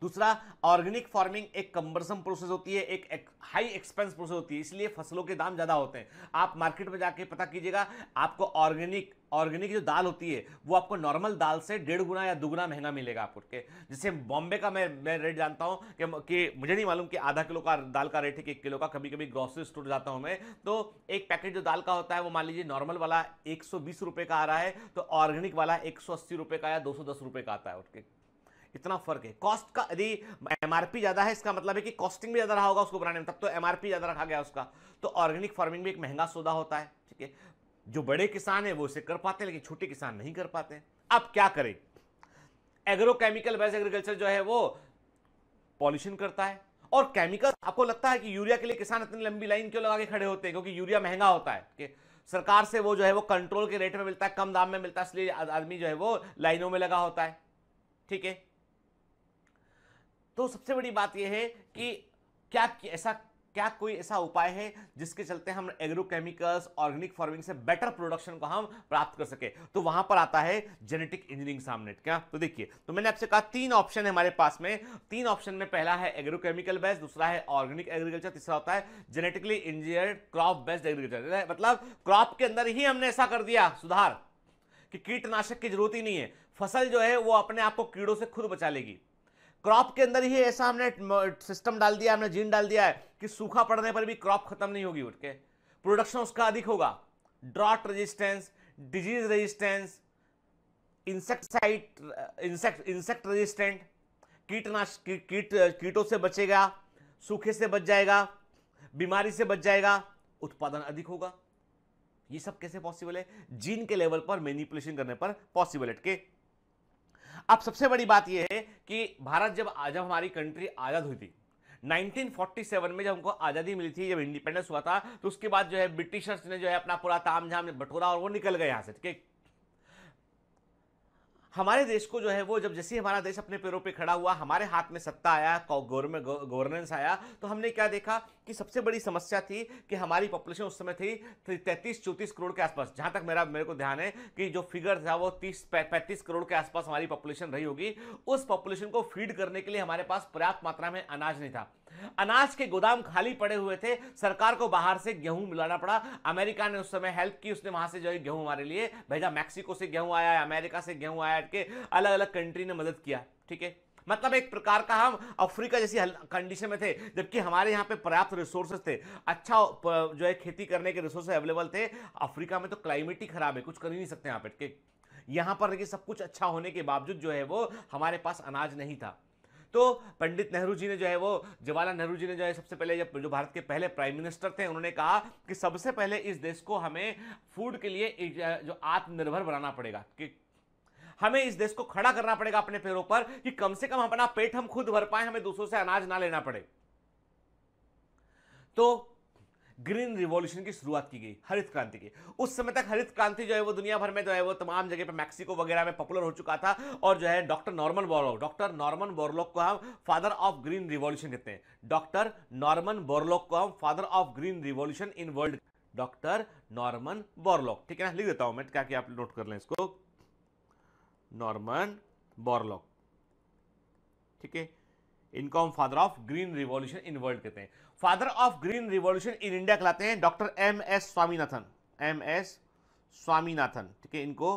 दूसरा ऑर्गेनिक फार्मिंग एक कंबरसम प्रोसेस होती है एक, हाई एक्सपेंस प्रोसेस होती है इसलिए फसलों के दाम ज़्यादा होते हैं आप मार्केट में जाके पता कीजिएगा आपको ऑर्गेनिक ऑर्गेनिक जो दाल होती है वो आपको नॉर्मल दाल से डेढ़ गुना या दुगुना महंगा मिलेगा आपको के जैसे बॉम्बे का मैं मैं रेट जानता हूँ कि, कि मुझे नहीं मालूम कि आधा किलो का दाल का रेट है कि एक किलो का कभी कभी ग्रॉसरी स्टोर जाता हूँ मैं तो एक पैकेट जो दाल का होता है वो मान लीजिए नॉर्मल वाला एक सौ का आ रहा है तो ऑर्गेनिक वाला एक सौ का या दो सौ का आता है उसके इतना फर्क है कॉस्ट का यदि एमआरपी ज़्यादा है इसका मतलब है कि कॉस्टिंग भी ज़्यादा रहा होगा उसको बनाने में तब तो एमआरपी ज़्यादा रखा गया उसका तो ऑर्गेनिक फार्मिंग भी एक महंगा सौदा होता है ठीक है जो बड़े किसान है वो इसे कर पाते हैं लेकिन छोटे किसान नहीं कर पाते अब क्या करें एग्रोकेमिकल बेस एग्रीकल्चर जो है वो पॉल्यूशन करता है और केमिकल आपको लगता है कि यूरिया के लिए किसान इतनी लंबी लाइन क्यों लगा के खड़े होते हैं क्योंकि यूरिया महंगा होता है कि सरकार से वो जो है वो कंट्रोल के रेट में मिलता है कम दाम में मिलता है इसलिए आदमी जो है वो लाइनों में लगा होता है ठीक है तो सबसे बड़ी बात यह है कि क्या ऐसा क्या कोई ऐसा उपाय है जिसके चलते हम एग्रोकेमिकल्स ऑर्गेनिक फार्मिंग से बेटर प्रोडक्शन को हम प्राप्त कर सके तो वहां पर आता है जेनेटिक इंजीनियरिंग सामने क्या तो देखिए तो मैंने आपसे कहा तीन ऑप्शन है हमारे पास में तीन ऑप्शन में पहला है एग्रोकेमिकल बेस्ड दूसरा है ऑर्गेनिक एग्रीकल्चर तीसरा होता है genetically engineered crop based agriculture मतलब क्रॉप के अंदर ही हमने ऐसा कर दिया सुधार कि कीटनाशक की जरूरत ही नहीं है फसल जो है वो अपने आप को कीड़ों से खुद बचा लेगी क्रॉप के अंदर ही ऐसा हमने सिस्टम डाल दिया हमने जीन डाल दिया है कि सूखा पड़ने पर भी क्रॉप खत्म नहीं होगी उठ के प्रोडक्शन उसका अधिक होगा drought resistance disease resistance insecticide insect insect resistant कीटनाश की, कीट कीटों से बचेगा सूखे से बच जाएगा बीमारी से बच जाएगा उत्पादन अधिक होगा ये सब कैसे पॉसिबल है जीन के लेवल पर मैनिपुलेशन करने पर पॉसिबल है अब सबसे बड़ी बात यह है कि भारत जब जब हमारी कंट्री आज़ाद हुई थी 1947 में जब हमको आज़ादी मिली थी जब इंडिपेंडेंस हुआ था तो उसके बाद जो है ब्रिटिशर्स ने जो है अपना पूरा तामझाम बटोरा और वो निकल गए यहां से ठीक है हमारे देश को जो है वो जब जैसे हमारा देश अपने पैरों पे खड़ा हुआ हमारे हाथ में सत्ता आया गवर्नमेंट गवर्नेंस आया तो हमने क्या देखा कि सबसे बड़ी समस्या थी कि हमारी पॉपुलेशन उस समय थी तैंतीस चौंतीस करोड़ के आसपास जहाँ तक मेरा मेरे को ध्यान है कि जो फिगर था वो तीस पैंतीस करोड़ के आसपास हमारी पॉपुलेशन रही होगी उस पॉपुलेशन को फीड करने के लिए हमारे पास पर्याप्त मात्रा में अनाज नहीं था अनाज के गोदाम खाली पड़े हुए थे सरकार को बाहर से गेहूं मिलाना पड़ा अमेरिका ने उस समय हेल्प की उसने वहां से जो है गेहूं हमारे लिए भेजा मैक्सिको से गेहूं आया अमेरिका से गेहूं आया के अलग अलग कंट्री ने मदद किया ठीक है मतलब एक प्रकार का हम अफ्रीका जैसी कंडीशन में थे जबकि हमारे यहाँ पे पर्याप्त रिसोर्सेज थे अच्छा जो है खेती करने के रिसोर्स अवेलेबल थे अफ्रीका में तो क्लाइमेट ही खराब है कुछ कर ही नहीं सकते यहाँ पे यहाँ पर देखिए सब कुछ अच्छा होने के बावजूद जो है वो हमारे पास अनाज नहीं था तो पंडित नेहरू जी ने जो है वो जवाहरलाल नेहरू जी ने जो है सबसे पहले जब जो भारत के पहले प्राइम मिनिस्टर थे उन्होंने कहा कि सबसे पहले इस देश को हमें फूड के लिए जो आत्मनिर्भर बनाना पड़ेगा कि हमें इस देश को खड़ा करना पड़ेगा अपने पैरों पर कि कम से कम अपना पेट हम खुद भर पाए हमें दूसरों से अनाज ना लेना पड़े तो ग्रीन रिवॉल्यूशन की शुरुआत की गई हरित क्रांति की उस समय तक हरित क्रांति जो है वो दुनिया भर में जो है वो तमाम जगह पर मैक्सिको वगैरह में पॉपुलर हो चुका था और जो है doctor Norman Borlaug doctor Norman Borlaug को हम फादर ऑफ ग्रीन रिवॉल्यूशन कहते हैं डॉक्टर नॉर्मन बोरलॉक को हम father of green revolution in world doctor Norman Borlaug ठीक है ना लिख देता हूं मैं क्या कि आप नोट कर लें इसको नॉर्मन बोरलॉक ठीक है इनको हम father of green revolution in world कहते हैं father of green revolution in India कहलाते हैं doctor M S Swaminathan M S Swaminathan ठीक है इनको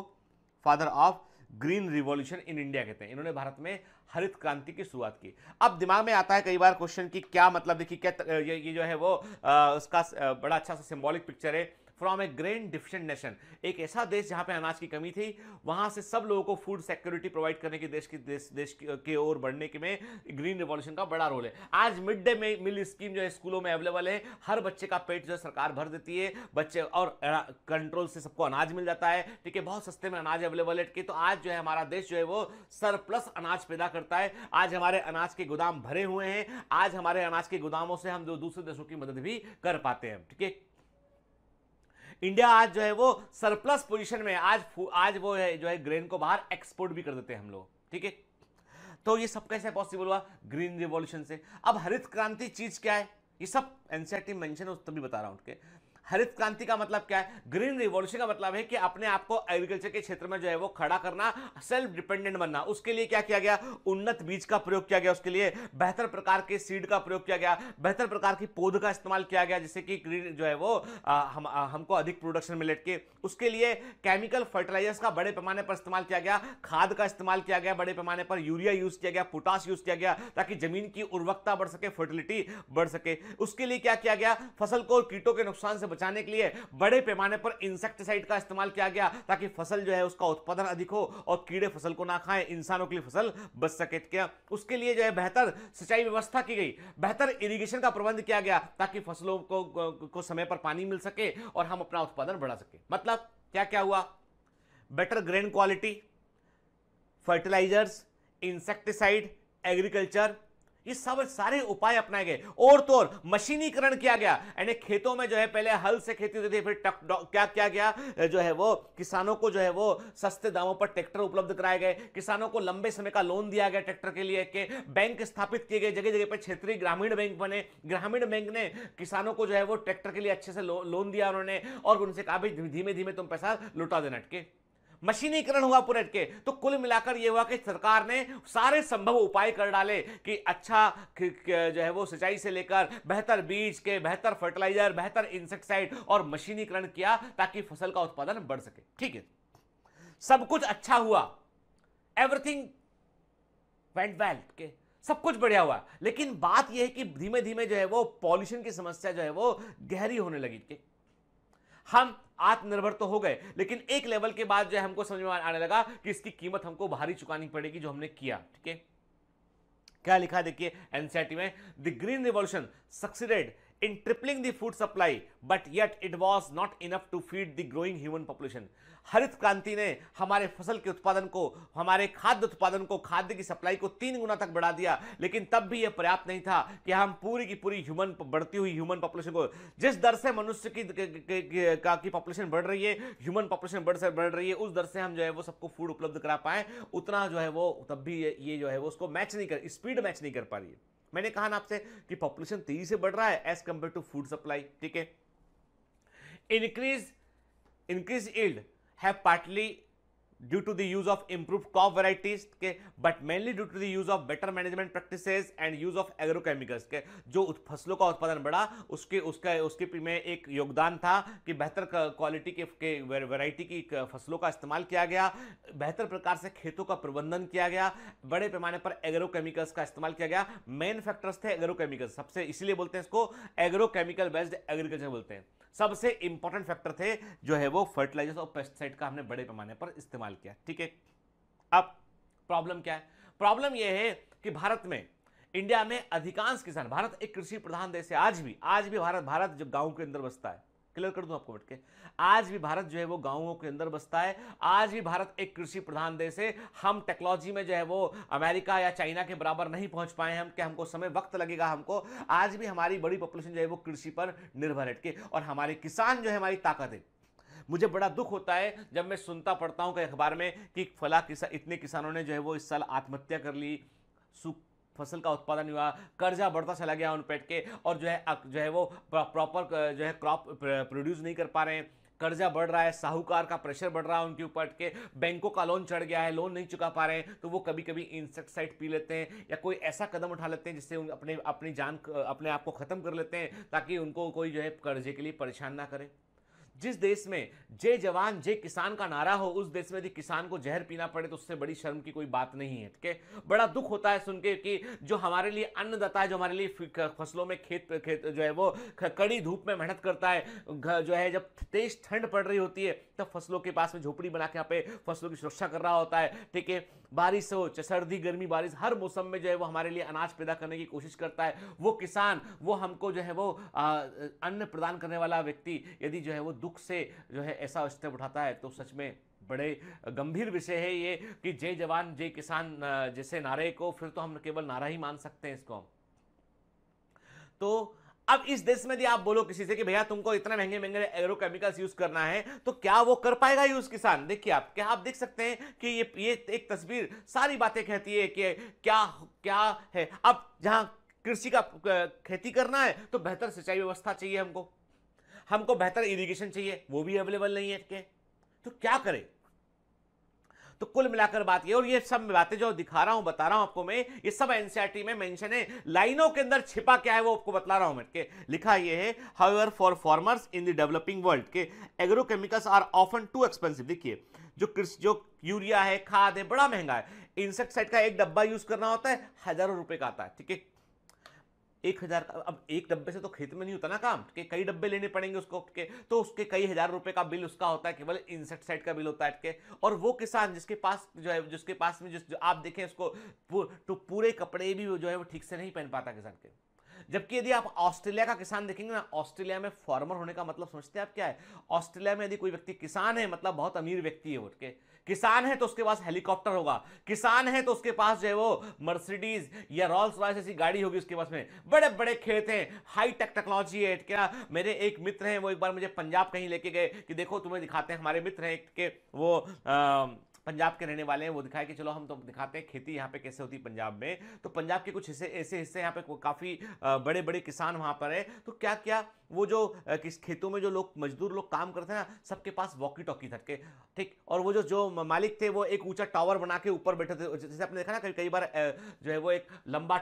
father of green revolution in India कहते हैं इन्होंने भारत में हरित क्रांति की शुरुआत की अब दिमाग में आता है कई बार क्वेश्चन कि क्या मतलब देखिए क्या ये, जो है वो आ, उसका बड़ा अच्छा सा सिम्बॉलिक पिक्चर है from a grain deficient nation एक ऐसा देश जहाँ पे अनाज की कमी थी वहाँ से सब लोगों को फूड सिक्योरिटी प्रोवाइड करने के देश की देश देश के ओर बढ़ने के में ग्रीन रिवॉल्यूशन का बड़ा रोल है आज मिड डे मील स्कीम जो है स्कूलों में अवेलेबल है हर बच्चे का पेट जो है सरकार भर देती है बच्चे और कंट्रोल से सबको अनाज मिल जाता है ठीक है बहुत सस्ते में अनाज अवेलेबल है ठीक तो आज जो है हमारा देश जो है वो सरप्लस अनाज पैदा करता है आज हमारे अनाज के गोदाम भरे हुए हैं आज हमारे अनाज के गोदामों से हम जो दूसरे देशों की मदद भी कर पाते हैं ठीक है इंडिया आज जो है वो सरप्लस पोजिशन में आज आज वो है जो है ग्रेन को बाहर एक्सपोर्ट भी कर देते हैं हम लोग ठीक है तो ये सब कैसे पॉसिबल हुआ ग्रीन रिवॉल्यूशन से अब हरित क्रांति चीज क्या है ये सब एनसीआर मेंशन है तभी बता रहा हूं हरित क्रांति का मतलब क्या है ग्रीन रिवॉल्यूशन का मतलब है कि अपने आप को एग्रीकल्चर के क्षेत्र में जो है वो खड़ा करना सेल्फ डिपेंडेंट बनना उसके लिए क्या किया गया उन्नत बीज का प्रयोग किया गया उसके लिए बेहतर प्रकार के सीड का प्रयोग किया गया बेहतर प्रकार की पौध का इस्तेमाल किया गया जिससे कि ग्रीन जो है वो आ, हम आ, हमको अधिक प्रोडक्शन मिले के उसके लिए केमिकल फर्टिलाइजर्स का बड़े पैमाने पर इस्तेमाल किया गया खाद का इस्तेमाल किया गया बड़े पैमाने पर यूरिया यूज किया गया पोटास यूज किया गया ताकि जमीन की उर्वरकता बढ़ सके फर्टिलिटी बढ़ सके उसके लिए क्या किया गया फसल को कीटों के नुकसान से बचाने के लिए बड़े पैमाने पर इंसेक्टिसाइड का इस्तेमाल किया गया ताकि फसल जो है उसका उत्पादन अधिक हो और कीड़े फसल को ना खाएं इंसानों के लिए फसल बच सके तो क्या उसके लिए जो है बेहतर सिंचाई व्यवस्था की गई बेहतर इरीगेशन का प्रबंध किया गया ताकि फसलों को, को, को समय पर पानी मिल सके और हम अपना उत्पादन बढ़ा सके मतलब क्या क्या हुआ better grain quality fertilisers insecticide agriculture ये सब सारे उपाय अपनाए गए और तो और मशीनीकरण किया गया यानी खेतों में जो है पहले हल से खेती होती थी फिर टक क्या क्या गया जो है वो किसानों को जो है वो सस्ते दामों पर ट्रैक्टर उपलब्ध कराए गए किसानों को लंबे समय का लोन दिया गया ट्रैक्टर के लिए के बैंक स्थापित किए गए जगह जगह पर क्षेत्रीय ग्रामीण बैंक बने ग्रामीण बैंक ने किसानों को जो है वो ट्रैक्टर के लिए अच्छे से लो, लोन दिया उन्होंने और उनसे कहा भी धीमे धीमे तुम पैसा लुटा देना अटके मशीनीकरण हुआ पुरेट के तो कुल मिलाकर यह हुआ कि सरकार ने सारे संभव उपाय कर डाले कि अच्छा जो है वो सिंचाई से लेकर बेहतर बीज के बेहतर फर्टिलाइजर बेहतर इंसेक्टिसाइड और मशीनीकरण किया ताकि फसल का उत्पादन बढ़ सके ठीक है सब कुछ अच्छा हुआ एवरीथिंग वेंट वेल के सब कुछ बढ़िया हुआ लेकिन बात यह है कि धीमे धीमे जो है वो पॉल्यूशन की समस्या जो है वो गहरी होने लगी के हम आत्मनिर्भर तो हो गए लेकिन एक लेवल के बाद जो है हमको समझ में आने लगा कि इसकी कीमत हमको भारी चुकानी पड़ेगी जो हमने किया ठीक है क्या लिखा देखिए एनसीआरटी में the green revolution succeeded in tripling the food supply, but yet it was not enough to feed the growing human population. हरित क्रांति ने हमारे फसल के उत्पादन को हमारे खाद्य उत्पादन को खाद्य की सप्लाई को तीन गुना तक बढ़ा दिया लेकिन तब भी यह पर्याप्त नहीं था कि हम पूरी की पूरी ह्यूमन बढ़ती हुई ह्यूमन पॉपुलेशन को जिस दर से मनुष्य की का की पॉपुलेशन बढ़ रही है ह्यूमन पॉपुलेशन बढ़ से बढ़ रही है उस दर से हम जो है वो सबको फूड उपलब्ध करा पाए उतना जो है वो तब भी ये जो है वो उसको मैच नहीं कर स्पीड मैच नहीं कर पा रही है मैंने कहा ना आपसे कि पॉपुलेशन तेजी से बढ़ रहा है as compare to food supply ठीक है increase increase yield have partly due to the of improve improved varieties के but mainly due to the of of management practice and use of agrochemicals के जो फसलों का उत्पादन बढ़ा उसके उसका उसके में एक योगदान था कि बेहतर क्वालिटी के, के की फसलों का इस्तेमाल किया गया बेहतर प्रकार से खेतों का प्रबंधन किया गया बड़े पैमाने पर एग्रोकेमिकल्स का इस्तेमाल किया गया मेन फैक्टर्स थे एग्रोकेमिकल्स सबसे इसीलिए बोलते हैं इसको एग्रोकेमिकल बेस्ड एग्रीकल्चर बोलते हैं सबसे इंपॉर्टेंट फैक्टर थे जो है वो फर्टिलाइजर्स और पेस्टिसाइड का हमने बड़े पैमाने पर इस्तेमाल इस्तेमाल किया ठीक है अब प्रॉब्लम क्या है प्रॉब्लम यह है कि भारत में इंडिया में अधिकांश किसान भारत एक कृषि प्रधान देश है आज भी आज भी भारत भारत जो गांव के अंदर बसता है क्लियर कर दूं आपको बैठ के आज भी भारत जो है वो गांवों के अंदर बसता है आज भी भारत एक कृषि प्रधान देश है हम टेक्नोलॉजी में जो है वो अमेरिका या चाइना के बराबर नहीं पहुंच पाए हम कि हमको समय वक्त लगेगा हमको आज भी हमारी बड़ी पॉपुलेशन जो है वो कृषि पर निर्भर है और हमारे किसान जो है हमारी ताकत है मुझे बड़ा दुख होता है जब मैं सुनता पढ़ता हूँ कई अखबार में कि फला किसान इतने किसानों ने जो है वो इस साल आत्महत्या कर ली सूख फसल का उत्पादन हुआ कर्जा बढ़ता चला गया उन पेट के और जो है जो है वो प्रॉपर जो है क्रॉप प्रोड्यूस नहीं कर पा रहे हैं कर्जा बढ़ रहा है साहूकार का प्रेशर बढ़ रहा है उनके ऊपर के बैंकों का लोन चढ़ गया है लोन नहीं चुका पा रहे हैं तो वो कभी कभी इंसेक्टसाइड पी लेते हैं या कोई ऐसा कदम उठा लेते हैं जिससे उन अपने अपनी जान अपने आप को ख़त्म कर लेते हैं ताकि उनको कोई जो है कर्जे के लिए परेशान ना करें जिस देश में जय जवान जय किसान का नारा हो उस देश में यदि किसान को जहर पीना पड़े तो उससे बड़ी शर्म की कोई बात नहीं है ठीक है बड़ा दुख होता है सुन के कि जो हमारे लिए अन्नदाता है जो हमारे लिए फसलों में खेत खेत जो है वो कड़ी धूप में मेहनत करता है जो है जब तेज ठंड पड़ रही होती है तब फसलों के पास में झोपड़ी बना के यहाँ पे फसलों की सुरक्षा कर रहा होता है ठीक है बारिश हो चाहे सर्दी गर्मी बारिश हर मौसम में जो है वो हमारे लिए अनाज पैदा करने की कोशिश करता है वो किसान वो हमको जो है वो अन्न प्रदान करने वाला व्यक्ति यदि जो है वो दुख से जो है ऐसा स्टेप उठाता है तो सच में बड़े गंभीर विषय है ये कि जय जवान जय किसान जैसे नारे को फिर तो हम केवल नारा ही मान सकते हैं इसको तो अब इस देश में यदि आप बोलो किसी से कि भैया तुमको इतना महंगे महंगे एग्रोकेमिकल्स यूज करना है तो क्या वो कर पाएगा यूज किसान देखिए आप क्या आप देख सकते हैं कि ये ये एक तस्वीर सारी बातें कहती है कि क्या क्या है अब जहां कृषि का खेती करना है तो बेहतर सिंचाई व्यवस्था चाहिए हमको हमको बेहतर इरीगेशन चाहिए वो भी अवेलेबल नहीं है तो क्या करें तो कुल मिलाकर बात ये और ये सब बातें जो दिखा रहा हूं बता रहा हूं आपको मैं ये सब एनसीआरटी में मेंशन है लाइनों के अंदर छिपा क्या है वो आपको बता रहा हूं मैं के लिखा ये है however for farmers in the developing world के agrochemicals are often too expensive देखिए जो कृषि जो यूरिया है खाद है बड़ा महंगा है इंसेक्टिसाइड का एक डब्बा यूज करना होता है हजारों रुपए का आता है ठीक है एक हज़ार का अब एक डब्बे से तो खेत में नहीं होता ना काम कि कई डब्बे लेने पड़ेंगे उसको के तो उसके कई हज़ार रुपए का बिल उसका होता है केवल इंसेक्टिसाइड का बिल होता है के और वो किसान जिसके पास जो है जिसके पास में जिस जो आप देखें उसको तो पूरे कपड़े भी जो है वो ठीक से नहीं पहन पाता किसान के जबकि यदि आप ऑस्ट्रेलिया का किसान देखेंगे ना ऑस्ट्रेलिया में फार्मर होने का मतलब समझते हैं आप क्या है ऑस्ट्रेलिया में यदि कोई व्यक्ति किसान है मतलब बहुत अमीर व्यक्ति है उठ के किसान है तो उसके पास हेलीकॉप्टर होगा किसान है तो उसके पास जो है वो मर्सिडीज या रॉल्स रॉयस ऐसी गाड़ी होगी उसके पास में बड़े बड़े खेत हैं हाई टेक टेक्नोलॉजी है क्या मेरे एक मित्र हैं वो एक बार मुझे पंजाब कहीं लेके गए कि देखो तुम्हें दिखाते हैं हमारे मित्र हैं के वो आ, पंजाब के रहने वाले हैं वो दिखाए कि चलो हम तो दिखाते हैं खेती यहाँ पे कैसे होती पंजाब में तो पंजाब के कुछ हिस्से ऐसे हिस्से यहाँ पे काफ़ी बड़े बड़े किसान वहाँ पर हैं तो क्या क्या वो जो किस खेतों में जो लोग मजदूर लोग काम करते हैं ना सबके पास वॉकी टॉकी थके ठीक और वो जो जो मालिक थे वो एक ऊंचा टावर बना के ऊपर बैठे थे जैसे आपने देखा ना कई कई बार जो है वो एक लंबा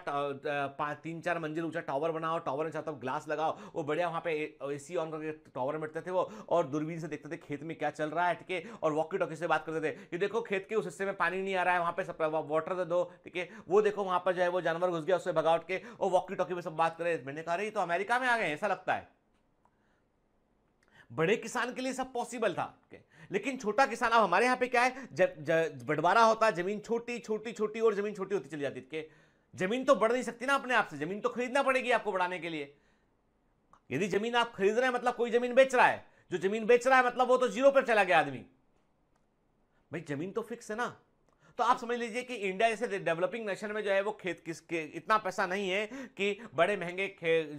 तीन चार मंजिल ऊंचा टावर बनाओ टावर में चाहता ग्लास लगाओ वो बढ़िया वहाँ पे ए सी ऑन करके टावर में बैठते थे वो और दूरबीन से देखते थे खेत में क्या चल रहा है ठीक है और वॉकी टॉकी से बात करते थे ये देखो खेत के उस हिस्से में पानी नहीं आ रहा है वहाँ पे वाटर दे दो ठीक है वो देखो वहाँ पर जो है वो जानवर घुस गया उससे भगावट के वो वॉकी टॉकी में सब बात करे मैंने कहा रही तो अमेरिका में आ गए ऐसा लगता है बड़े किसान के लिए सब पॉसिबल था लेकिन छोटा किसान अब हमारे यहाँ पे क्या है जब बंटवारा होता जमीन छोटी छोटी छोटी और जमीन छोटी होती चली जाती के जमीन तो बढ़ नहीं सकती ना अपने आप से जमीन तो खरीदना पड़ेगी आपको बढ़ाने के लिए यदि जमीन आप खरीद रहे हैं मतलब कोई जमीन बेच रहा है जो जमीन बेच रहा है मतलब वो तो जीरो पर चला गया आदमी भाई जमीन तो फिक्स है ना तो आप समझ लीजिए कि इंडिया जैसे डेवलपिंग नेशन में जो है वो खेत किसके इतना पैसा नहीं है कि बड़े महंगे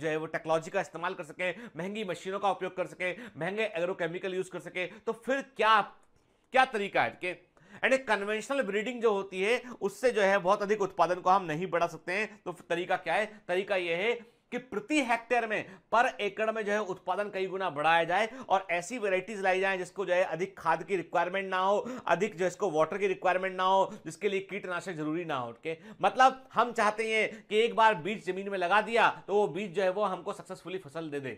जो है वो टेक्नोलॉजी का इस्तेमाल कर सके महंगी मशीनों का उपयोग कर सके महंगे एग्रोकेमिकल यूज कर सके तो फिर क्या क्या तरीका है कि एंड एक कन्वेंशनल ब्रीडिंग जो होती है उससे जो है बहुत अधिक उत्पादन को हम नहीं बढ़ा सकते हैं तो तरीका क्या है तरीका यह है कि प्रति हेक्टेयर में पर एकड़ में जो है उत्पादन कई गुना बढ़ाया जाए और ऐसी वेराइटीज लाई जाए जिसको जो है अधिक खाद की रिक्वायरमेंट ना हो अधिक जो इसको वाटर की रिक्वायरमेंट ना हो जिसके लिए कीटनाशक जरूरी ना हो के मतलब हम चाहते हैं कि एक बार बीज जमीन में लगा दिया तो वो बीज जो है वो हमको सक्सेसफुली फसल दे दे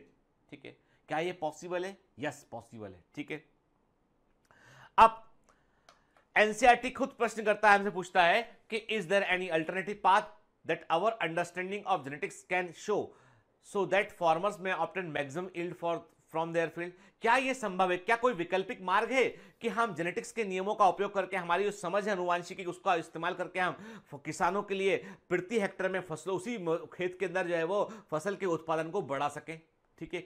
ठीक है क्या ये पॉसिबल है यस पॉसिबल है ठीक है अब एनसीआरटी e खुद प्रश्न करता है हमसे पूछता है कि is there any alternative path that our understanding of genetics can show so that farmers may obtain maximum yield for from their field क्या यह संभव है क्या कोई वैकल्पिक मार्ग है कि हम जेनेटिक्स के नियमों का उपयोग करके हमारी जो समझ है अनुवांशिकी उसका इस्तेमाल करके हम किसानों के लिए प्रति हेक्टर में फसलों उसी खेत के अंदर जो है वो फसल के उत्पादन को बढ़ा सकें ठीक है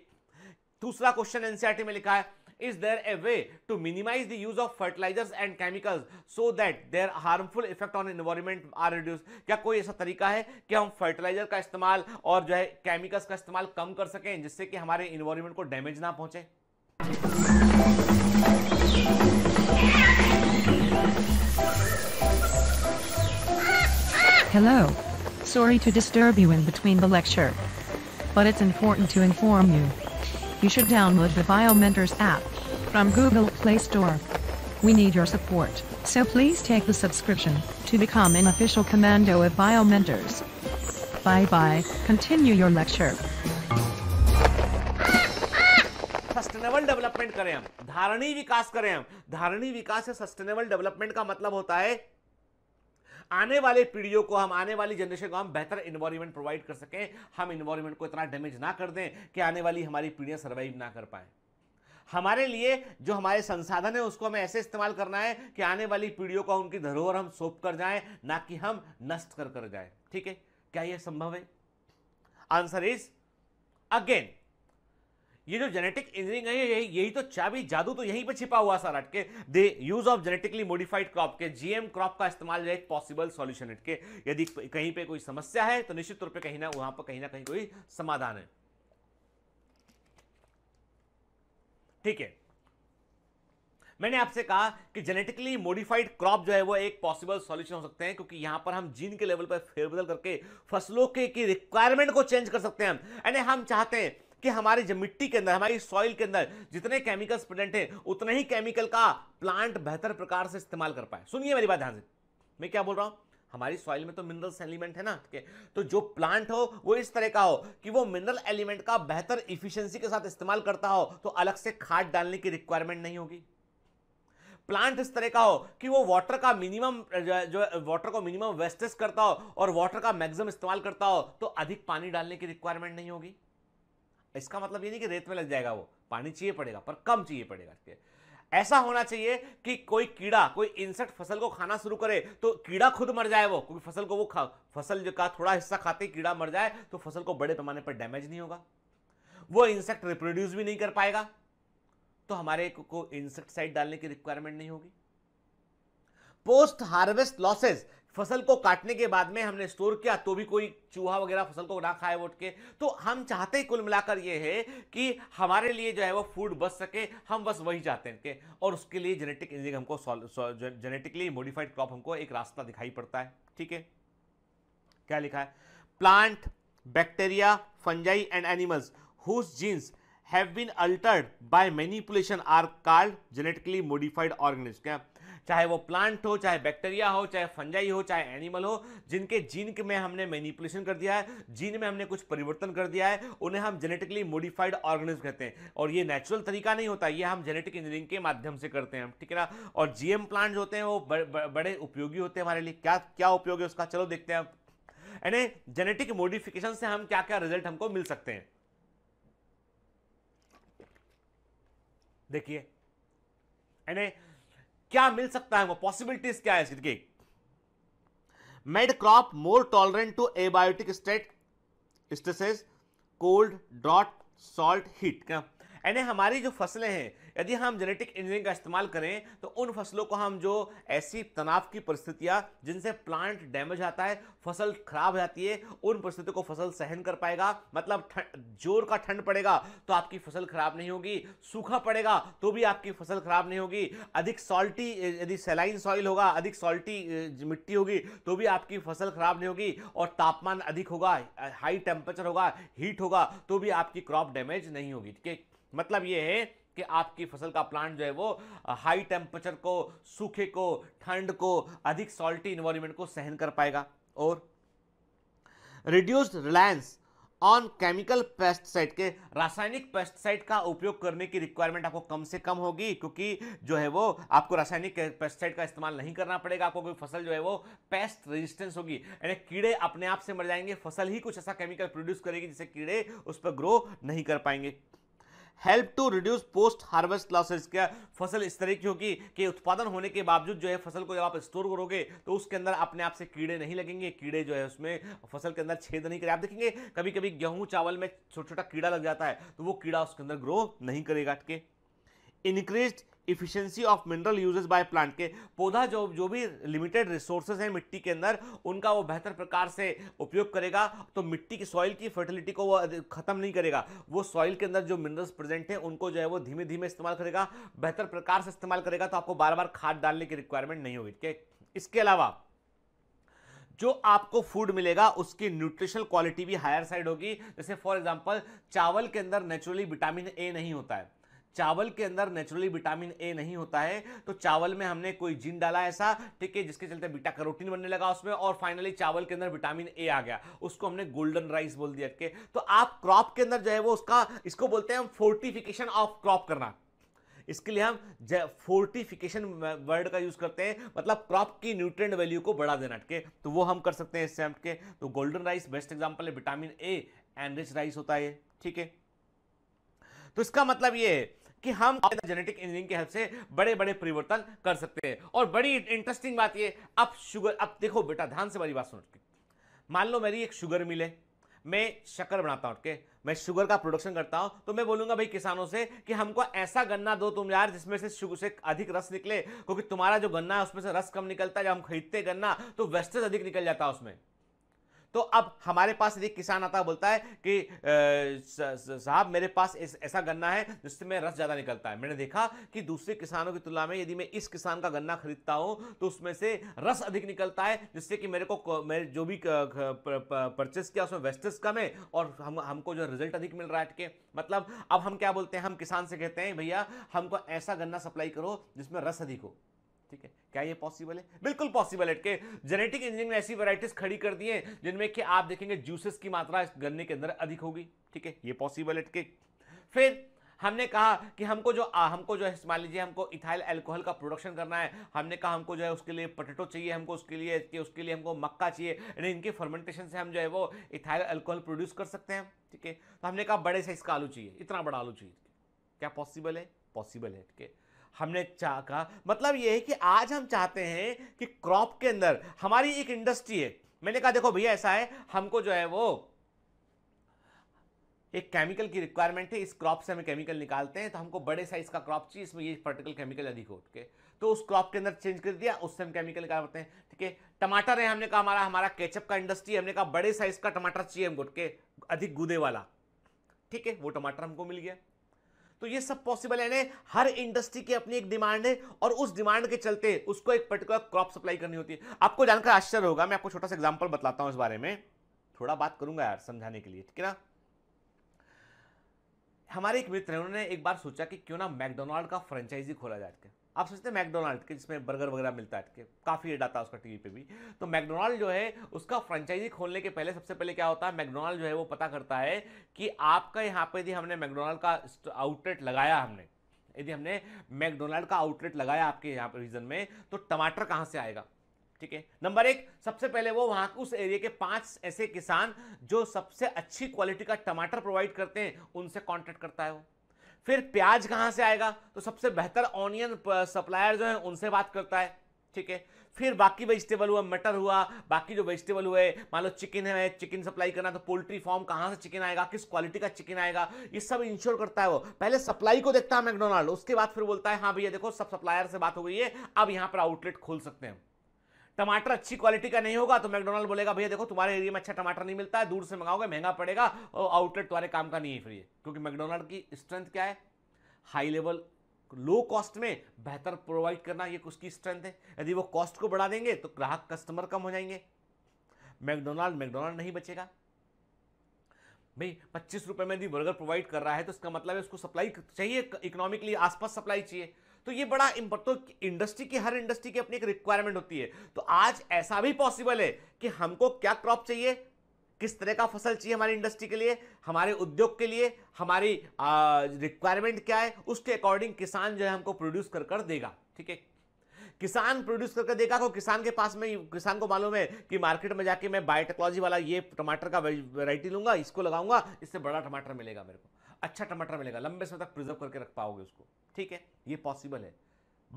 दूसरा क्वेश्चन एनसीआरटी e में लिखा है is there a way to minimize the use of fertilizers and chemicals so that their harmful effect on environment are reduced क्या कोई ऐसा तरीका है कि हम फर्टिलाइजर का इस्तेमाल और जो है केमिकल्स का इस्तेमाल कम कर सकें जिससे कि हमारे इन्वायरमेंट को डैमेज ना पहुंचे Hello. Sorry to disturb you in between the lecture. But it's important to inform you you should download the BioMentors app from Google Play Store. We need your support, so please take the subscription to become an official commando of BioMentors. Bye bye, continue your lecture. Sustainable development करें हम धारणी विकास करें हम धारणी विकास से sustainable development का मतलब होता है आने वाले पीढ़ियों को हम आने वाली जनरेशन को हम बेहतर इन्वायरमेंट प्रोवाइड कर सकें हम इन्वायरमेंट को इतना डैमेज ना कर दें कि आने वाली हमारी पीढ़ियाँ सर्वाइव ना कर पाएँ हमारे लिए जो हमारे संसाधन है उसको हमें ऐसे इस्तेमाल करना है कि आने वाली पीढ़ियों को उनकी धरोहर हम सौंप कर जाएं ना कि हम नष्ट कर कर जाएं ठीक है क्या यह संभव है आंसर इज अगेन ये जो जेनेटिक इंजीनियरिंग है यही यही तो चाबी जादू तो यहीं पे छिपा हुआ सारा के the use of genetically modified crop के जीएम क्रॉप का इस्तेमाल एक पॉसिबल सॉल्यूशन है यदि कहीं पे कोई समस्या है तो निश्चित रूप से कहीं ना वहां पर कहीं ना कहीं कोई समाधान है ठीक है मैंने आपसे कहा कि जेनेटिकली मॉडिफाइड क्रॉप जो है वो एक पॉसिबल सॉल्यूशन हो सकते हैं क्योंकि यहां पर हम जीन के लेवल पर फेरबदल करके फसलों के की रिक्वायरमेंट को चेंज कर सकते हैं यानी हम चाहते हैं कि हमारे जो मिट्टी के अंदर हमारी सॉइल के अंदर जितने केमिकल्स प्रेजेंट हैं उतने ही केमिकल का प्लांट बेहतर प्रकार से इस्तेमाल कर पाए सुनिए मेरी बात ध्यान से मैं क्या बोल रहा हूँ हमारी सॉइल में तो मिनरल्स एलिमेंट है ना तो जो प्लांट हो वो इस तरह का हो कि वो मिनरल एलिमेंट का बेहतर इफिशियंसी के साथ इस्तेमाल करता हो तो अलग से खाद डालने की रिक्वायरमेंट नहीं होगी प्लांट इस तरह का हो कि वो वाटर का मिनिमम जो वाटर को मिनिमम वेस्टेज करता हो और वाटर का मैक्सिमम इस्तेमाल करता हो तो अधिक पानी डालने की रिक्वायरमेंट नहीं होगी इसका मतलब ये नहीं कि रेत में लग जाएगा वो पानी चाहिए पड़ेगा पर कम चाहिए पड़ेगा ऐसा होना चाहिए कि कोई कीड़ा कोई इंसेक्ट फसल को खाना शुरू करे तो कीड़ा खुद मर जाए वो क्योंकि फसल को वो खा फसल का थोड़ा हिस्सा खाते कीड़ा मर जाए तो फसल को बड़े पैमाने पर डैमेज नहीं होगा वो इंसेक्ट रिप्रोड्यूस भी नहीं कर पाएगा तो हमारे को, को इंसेक्टिसाइड डालने की रिक्वायरमेंट नहीं होगी पोस्ट हार्वेस्ट लॉसेज फसल को काटने के बाद में हमने स्टोर किया तो भी कोई चूहा वगैरह फसल को ना खाए वोट के तो हम चाहते कुल मिलाकर ये है कि हमारे लिए जो है वो फूड बच सके हम बस वही चाहते हैं के और उसके लिए जेनेटिक इंजीनियरिंग हमको जेनेटिकली मॉडिफाइड क्रॉप हमको एक रास्ता दिखाई पड़ता है ठीक है क्या लिखा है plant bacteria fungi and animals whose genes have been altered by manipulation are called genetically modified organism क्या चाहे वो प्लांट हो चाहे बैक्टीरिया हो चाहे फंजाई हो चाहे एनिमल हो जिनके जीन में हमने मैनिपुलेशन कर दिया है जीन में हमने कुछ परिवर्तन कर दिया है उन्हें हम जेनेटिकली मोडिफाइड ऑर्गेनिज्म कहते हैं और ये नेचुरल तरीका नहीं होता ये हम जेनेटिक इंजीनियरिंग के माध्यम से करते हैं ठीक है ना और जीएम प्लांट होते हैं वो बड़े उपयोगी होते हैं हमारे लिए क्या क्या उपयोग है उसका चलो देखते हैं यानी जेनेटिक मोडिफिकेशन से हम क्या क्या रिजल्ट हमको मिल सकते हैं देखिए यानी क्या मिल सकता है वो पॉसिबिलिटीज क्या है इसकी made crop more tolerant to abiotic state stresses cold drought salt heat क्या यानी हमारी जो फसलें हैं यदि हम जेनेटिक इंजीनियरिंग का इस्तेमाल करें तो उन फसलों को हम जो ऐसी तनाव की परिस्थितियाँ जिनसे प्लांट डैमेज आता है फसल खराब हो जाती है उन परिस्थितियों को फसल सहन कर पाएगा मतलब जोर का ठंड पड़ेगा तो आपकी फसल खराब नहीं होगी सूखा पड़ेगा तो भी आपकी फसल खराब नहीं होगी अधिक सॉल्टी यदि सेलाइन सॉइल होगा अधिक सॉल्टी मिट्टी होगी तो भी आपकी फसल खराब नहीं होगी और तापमान अधिक होगा हाई टेम्परेचर होगा हीट होगा तो भी आपकी क्रॉप डैमेज नहीं होगी ठीक है मतलब ये है कि आपकी फसल का प्लांट जो है वो हाई टेम्परेचर को सूखे को ठंड को अधिक सॉल्टी इन्वायरमेंट को सहन कर पाएगा और reduced reliance on chemical pesticide के रासायनिक पेस्टिसाइड का उपयोग करने की रिक्वायरमेंट आपको कम से कम होगी क्योंकि जो है वो आपको रासायनिक पेस्टिसाइड का इस्तेमाल नहीं करना पड़ेगा आपको कोई फसल जो है वो पेस्ट रेजिस्टेंस होगी यानी कीड़े अपने आप से मर जाएंगे फसल ही कुछ ऐसा केमिकल प्रोड्यूस करेगी जिससे कीड़े उस पर ग्रो नहीं कर पाएंगे help to reduce post harvest losses क्या फसल इस तरह की होगी कि उत्पादन होने के बावजूद जो है फसल को जब आप स्टोर करोगे तो उसके अंदर अपने आप से कीड़े नहीं लगेंगे कीड़े जो है उसमें फसल के अंदर छेद नहीं करें आप देखेंगे कभी कभी गेहूं चावल में छोटा छोटा कीड़ा लग जाता है तो वो कीड़ा उसके अंदर ग्रो नहीं करेगा increase efficiency of mineral uses by plant के पौधा जो जो भी लिमिटेड रिसोर्सेज हैं मिट्टी के अंदर उनका वो बेहतर प्रकार से उपयोग करेगा तो मिट्टी की सॉइल की फर्टिलिटी को वो खत्म नहीं करेगा वो सॉइल के अंदर जो मिनरल्स प्रेजेंट हैं उनको जो है वो धीमे धीमे इस्तेमाल करेगा बेहतर प्रकार से इस्तेमाल करेगा तो आपको बार बार खाद डालने की रिक्वायरमेंट नहीं होगी ठीक है इसके अलावा जो आपको फूड मिलेगा उसकी न्यूट्रिशनल क्वालिटी भी हायर साइड होगी जैसे फॉर एग्जांपल चावल के अंदर नेचुरली विटामिन ए नहीं होता है चावल के अंदर नेचुरली विटामिन ए नहीं होता है तो चावल में हमने कोई जीन डाला ऐसा ठीक है जिसके चलते बीटा करोटीन बनने लगा उसमें और फाइनली चावल के अंदर विटामिन ए आ गया उसको हमने गोल्डन राइस बोल दिया के तो आप क्रॉप के अंदर जो है वो उसका इसको बोलते हैं हम फोर्टिफिकेशन ऑफ क्रॉप करना इसके लिए हम फोर्टिफिकेशन वर्ड का यूज करते हैं मतलब क्रॉप की न्यूट्रिएंट वैल्यू को बढ़ा देना के तो वो हम कर सकते हैं इससे हम के तो गोल्डन राइस बेस्ट एग्जांपल है vitamin A enriched rice होता है ठीक है तो इसका मतलब ये है कि हम जेनेटिक इंजीनियरिंग की हेल्प से बड़े बड़े परिवर्तन कर सकते हैं और बड़ी इंटरेस्टिंग बात ये अब शुगर अब देखो बेटा ध्यान से मेरी बात सुन मान लो मेरी एक शुगर मिल है मैं शक्कर बनाता हूँ के मैं शुगर का प्रोडक्शन करता हूँ तो मैं बोलूँगा भाई किसानों से कि हमको ऐसा गन्ना दो तुम यार जिसमें से शुगर से अधिक रस निकले क्योंकि तुम्हारा जो गन्ना है उसमें से रस कम निकलता है जब हम खरीदते गन्ना तो वेस्टेज अधिक निकल जाता है उसमें तो अब हमारे पास यदि किसान आता बोलता है कि साहब मेरे पास ऐसा गन्ना है जिसमें रस ज़्यादा निकलता है मैंने देखा कि दूसरे किसानों की तुलना में यदि मैं इस किसान का गन्ना खरीदता हूँ तो उसमें से रस अधिक निकलता है जिससे कि मेरे को मेरे जो भी परचेस किया उसमें वेस्टेज कम है और हम हमको जो रिजल्ट अधिक मिल रहा है के मतलब अब हम क्या बोलते हैं हम किसान से कहते हैं भैया हमको ऐसा गन्ना सप्लाई करो जिसमें रस अधिक हो ठीक है क्या ये पॉसिबल है बिल्कुल पॉसिबल है कि जेनेटिक इंजीनियरिंग ने ऐसी वैरायटीज खड़ी कर दी हैं जिनमें कि आप देखेंगे जूसेस की मात्रा इस गन्ने के अंदर अधिक होगी ठीक है ये पॉसिबल है फिर हमने कहा कि हमको जो आ, हमको जो है मान लीजिए हमको इथाइल अल्कोहल का प्रोडक्शन करना है हमने कहा हमको जो है उसके लिए पटेटो चाहिए हमको उसके लिए कि उसके लिए हमको मक्का चाहिए यानी इनके फर्मेंटेशन से हम जो है वो इथाइल अल्कोहल प्रोड्यूस कर सकते हैं ठीक है तो हमने कहा बड़े साइज का आलू चाहिए इतना बड़ा आलू चाहिए क्या पॉसिबल है पॉसिबल है ठीक है हमने चाह का मतलब ये है कि आज हम चाहते हैं कि क्रॉप के अंदर हमारी एक इंडस्ट्री है मैंने कहा देखो भैया ऐसा है हमको जो है वो एक केमिकल की रिक्वायरमेंट है इस क्रॉप से हमें केमिकल निकालते हैं तो हमको बड़े साइज का क्रॉप चाहिए इसमें ये फर्टिकल केमिकल अधिक हो के तो उस क्रॉप के अंदर चेंज कर दिया उससे हम केमिकल निकालते हैं ठीक है टमाटर है हमने कहा हमारा हमारा केचप का इंडस्ट्री हमने कहा बड़े साइज का टमाटर चाहिए हमको के अधिक गुदे वाला ठीक है वो टमाटर हमको मिल गया तो ये सब पॉसिबल है हर इंडस्ट्री की अपनी एक डिमांड है और उस डिमांड के चलते उसको एक पर्टिकुलर क्रॉप सप्लाई करनी होती है आपको जानकर आश्चर्य होगा मैं आपको छोटा सा एग्जाम्पल बताता हूँ इस बारे में थोड़ा बात करूंगा यार समझाने के लिए ठीक है ना हमारे एक मित्र हैं उन्होंने एक बार सोचा कि क्यों ना मैकडोनाल्ड का फ्रेंचाइजी खोला जाए आप सोचते हैं मैकडोनाल्ड के जिसमें बर्गर वगैरह मिलता है काफ़ी एड आता है उसका टीवी पे भी तो मैकडोनाल्ड जो है उसका फ्रेंचाइजी खोलने के पहले सबसे पहले क्या होता है मैकडोनाल्ड जो है वो पता करता है कि आपका यहाँ पर यदि हमने मैकडोनाल्ड का आउटलेट लगाया हमने यदि हमने मैकडोनाल्ड का आउटलेट लगाया आपके यहाँ पर रीजन में तो टमाटर कहाँ से आएगा ठीक है नंबर एक सबसे पहले वो वहाँ उस एरिया के पांच ऐसे किसान जो सबसे अच्छी क्वालिटी का टमाटर प्रोवाइड करते हैं उनसे कॉन्टैक्ट करता है वो फिर प्याज कहां से आएगा तो सबसे बेहतर ऑनियन सप्लायर जो है उनसे बात करता है ठीक है फिर बाकी वेजिटेबल हुआ मटर हुआ बाकी जो वेजिटेबल हुए मान लो चिकन है चिकन सप्लाई करना तो पोल्ट्री फॉर्म कहां से चिकन आएगा किस क्वालिटी का चिकन आएगा ये सब इंश्योर करता है वो पहले सप्लाई को देखता है मैकडोनाल्ड उसके बाद फिर बोलता है हाँ भैया देखो सब सप्लायर से बात हो गई है अब यहाँ पर आउटलेट खोल सकते हैं टमाटर अच्छी क्वालिटी का नहीं होगा तो मैकडोनल्ड बोलेगा भैया देखो तुम्हारे एरिया में अच्छा टमाटर नहीं मिलता है दूर से मंगाओगे महंगा पड़ेगा और आउटलेट तुम्हारे काम का नहीं है ये क्योंकि मैकडोनल्ड की स्ट्रेंथ क्या है हाई लेवल लो कॉस्ट में बेहतर प्रोवाइड करना ये उसकी स्ट्रेंथ है यदि वो कॉस्ट को बढ़ा देंगे तो ग्राहक कस्टमर कम हो जाएंगे मैकडोनल्ड मैकडोनल्ड नहीं बचेगा भाई पच्चीस रुपये में यदि बर्गर प्रोवाइड कर रहा है तो इसका मतलब है उसको सप्लाई चाहिए इकोनॉमिकली आसपास सप्लाई चाहिए तो ये बड़ा तो इंडस्ट्री की हर इंडस्ट्री की अपनी एक रिक्वायरमेंट होती है तो आज ऐसा भी पॉसिबल है कि हमको क्या क्रॉप चाहिए किस तरह का फसल चाहिए हमारी इंडस्ट्री के लिए हमारे उद्योग के लिए हमारी रिक्वायरमेंट क्या है उसके अकॉर्डिंग किसान जो है हमको प्रोड्यूस कर कर देगा ठीक है किसान प्रोड्यूस करके देगा तो किसान के पास में किसान को मालूम है कि मार्केट में जाके मैं बायोटेक्नोलॉजी वाला ये टमाटर का वैरायटी लूंगा इसको लगाऊंगा इससे बड़ा टमाटर मिलेगा मेरे को अच्छा टमाटर मिलेगा लंबे समय तक प्रिजर्व करके रख पाओगे उसको ठीक है ये पॉसिबल है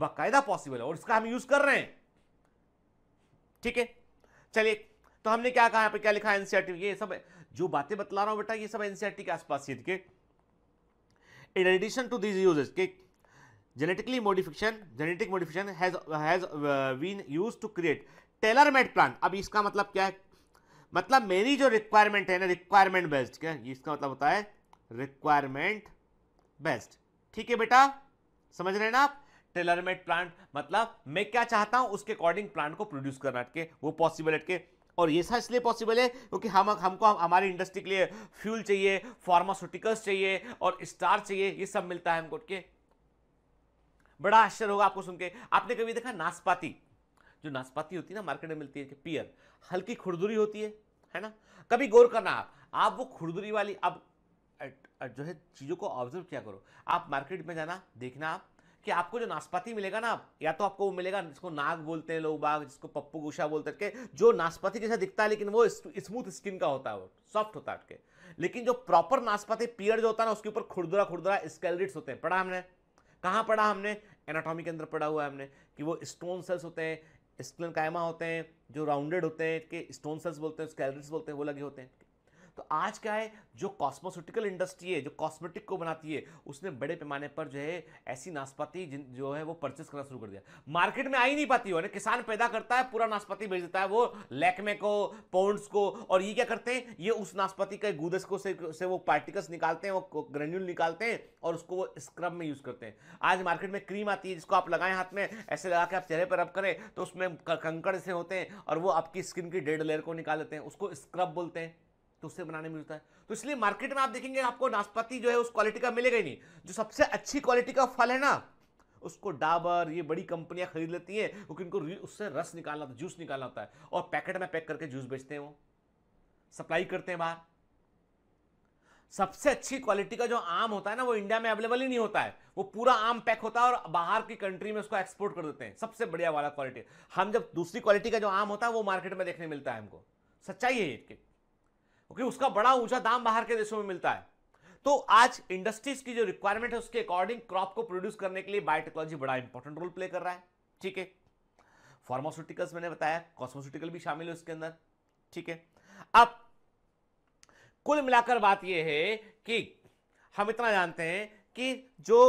बाकायदा पॉसिबल है और इसका हम यूज कर रहे हैं ठीक है चलिए तो हमने क्या कहा पे क्या लिखा है एनसीआरटी e ये सब जो बातें बतला रहा हूं बेटा ये सब एनसीआरटी e के आसपास ही के in addition to this uses के genetically modification genetic modification has has uh, been used to create tailor made अब इसका मतलब क्या है मतलब मेरी जो रिक्वायरमेंट है ना रिक्वायरमेंट बेस्ड क्या इसका मतलब होता है रिक्वायरमेंट बेस्ड ठीक है बेटा समझ रहे हैं ना आप टेलरमेड प्लांट मतलब मैं क्या चाहता हूं उसके अकॉर्डिंग प्लांट को प्रोड्यूस करना के वो पॉसिबल है के और ये सब इसलिए पॉसिबल है क्योंकि हम हमको हम, हमारी इंडस्ट्री के लिए फ्यूल चाहिए फार्मास्यूटिकल्स चाहिए और स्टार चाहिए ये सब मिलता है हमको के बड़ा आश्चर्य होगा आपको सुनकर आपने कभी देखा नाशपाती जो नाशपाती होती है ना मार्केट में मिलती है पियर हल्की खुरदुरी होती है है ना कभी गौर करना आप आप वो खुरदुरी वाली अब जो है चीज़ों को ऑब्जर्व किया करो आप मार्केट में जाना देखना आप कि आपको जो नाशपाती मिलेगा ना या तो आपको वो मिलेगा जिसको नाग बोलते हैं लोग बाग जिसको पप्पू गुशा बोलते हैं जो नाशपाती जैसा दिखता है लेकिन वो स्मूथ स्किन का होता है वो सॉफ्ट होता है लेकिन जो प्रॉपर नाशपाती पियर जो होता है ना उसके ऊपर खुरदुरा खुरदुरा स्केलरिट्स होते हैं पढ़ा हमने कहाँ पढ़ा हमने एनाटॉमी के अंदर पढ़ा हुआ है हमने कि वो स्टोन सेल्स होते हैं स्किन कायमा होते हैं जो राउंडेड होते हैं कि स्टोन सेल्स बोलते हैं स्केलरिट्स बोलते हैं वो लगे होते हैं तो आज क्या है जो कॉस्मोसुटिकल इंडस्ट्री है जो कॉस्मेटिक को बनाती है उसने बड़े पैमाने पर जो है ऐसी नाशपाती जो है वो परचेस करना शुरू कर दिया मार्केट में आ ही नहीं पाती है किसान पैदा करता है पूरा नाशपाती भेज देता है वो लैकमे को पौंड्स को और ये क्या करते हैं ये उस नाशपाति के गुदस को से, से वो पार्टिकल्स निकालते हैं वो ग्रेन्यूल निकालते हैं और उसको वो स्क्रब में यूज़ करते हैं आज मार्केट में क्रीम आती है जिसको आप लगाएं हाथ में ऐसे लगा के आप चेहरे पर रब करें तो उसमें कंकड़ से होते हैं और वो आपकी स्किन की डेड लेयर को निकाल देते हैं उसको स्क्रब बोलते हैं तो उससे बनाने मिलता है तो इसलिए मार्केट में आप देखेंगे आपको नाशपाती जो है उस क्वालिटी का मिलेगा ही नहीं जो सबसे अच्छी क्वालिटी का फल है ना उसको डाबर ये बड़ी कंपनियां खरीद लेती हैं क्योंकि उनको उससे रस निकालना होता है जूस निकालना होता है और पैकेट में पैक करके जूस बेचते हैं वो सप्लाई करते हैं बाहर सबसे अच्छी क्वालिटी का जो आम होता है ना वो इंडिया में अवेलेबल ही नहीं होता है वो पूरा आम पैक होता है और बाहर की कंट्री में उसको एक्सपोर्ट कर देते हैं सबसे बढ़िया वाला क्वालिटी हम जब दूसरी क्वालिटी का जो आम होता है वो मार्केट में देखने मिलता है हमको सच्चाई है ये क्योंकि उसका बड़ा ऊंचा दाम बाहर के देशों में मिलता है तो आज इंडस्ट्रीज की जो रिक्वायरमेंट है उसके अकॉर्डिंग क्रॉप को प्रोड्यूस करने के लिए बायोटेक्नोलॉजी बड़ा इंपॉर्टेंट रोल प्ले कर रहा है ठीक है फार्मास्यूटिकल्स मैंने बताया कॉस्मोस्यूटिकल भी शामिल है उसके अंदर ठीक है अब कुल मिलाकर बात यह है कि हम इतना जानते हैं कि जो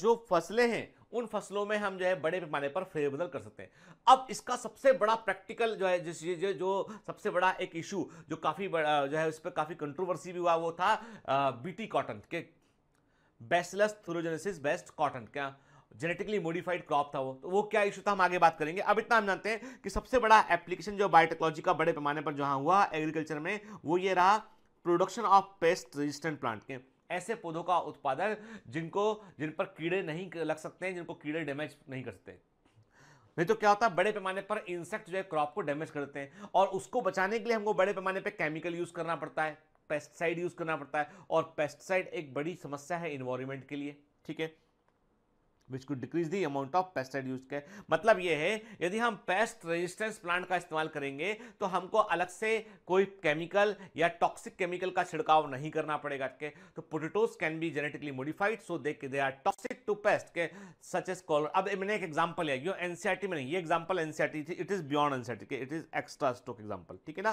जो फसलें हैं उन फसलों में हम जो है बड़े पैमाने पर फेरबदल कर सकते हैं अब इसका सबसे बड़ा प्रैक्टिकल जो है जिस जो, जो सबसे बड़ा एक इशू जो काफ़ी जो है उस पर काफ़ी कंट्रोवर्सी भी हुआ वो था बीटी कॉटन के बेस्टलेस थ्रोजेनेसिस बेस्ट कॉटन क्या जेनेटिकली मॉडिफाइड क्रॉप था वो तो वो क्या इशू था हम आगे बात करेंगे अब इतना हम जानते हैं कि सबसे बड़ा एप्लीकेशन जो बायोटेक्नोलॉजी का बड़े पैमाने पर जहाँ हुआ एग्रीकल्चर में वो ये रहा production of pest resistant plant के ऐसे पौधों का उत्पादन जिनको जिन पर कीड़े नहीं लग सकते हैं जिनको कीड़े डैमेज नहीं कर सकते नहीं तो क्या होता है बड़े पैमाने पर इंसेक्ट जो है क्रॉप को डैमेज करते हैं और उसको बचाने के लिए हमको बड़े पैमाने पर केमिकल यूज़ करना पड़ता है पेस्टिसाइड यूज़ करना पड़ता है और पेस्टिसाइड एक बड़ी समस्या है इन्वायरमेंट के लिए ठीक है which could decrease the amount of pesticide use के मतलब ये है यदि हम पेस्ट रेजिस्टेंस प्लांट का इस्तेमाल करेंगे तो हमको अलग से कोई केमिकल या टॉक्सिक केमिकल का छिड़काव नहीं करना पड़ेगा के तो potatoes can be genetically modified so they they are toxic to pest के सच एस कॉलर अब मैंने एक एग्जाम्पल है यू एनसीआरटी में नहीं ये एग्जाम्पल एनसीआरटी e थी इट इज़ बियॉन्ड एनसीआरटी के it is extra stock example ठीक है ना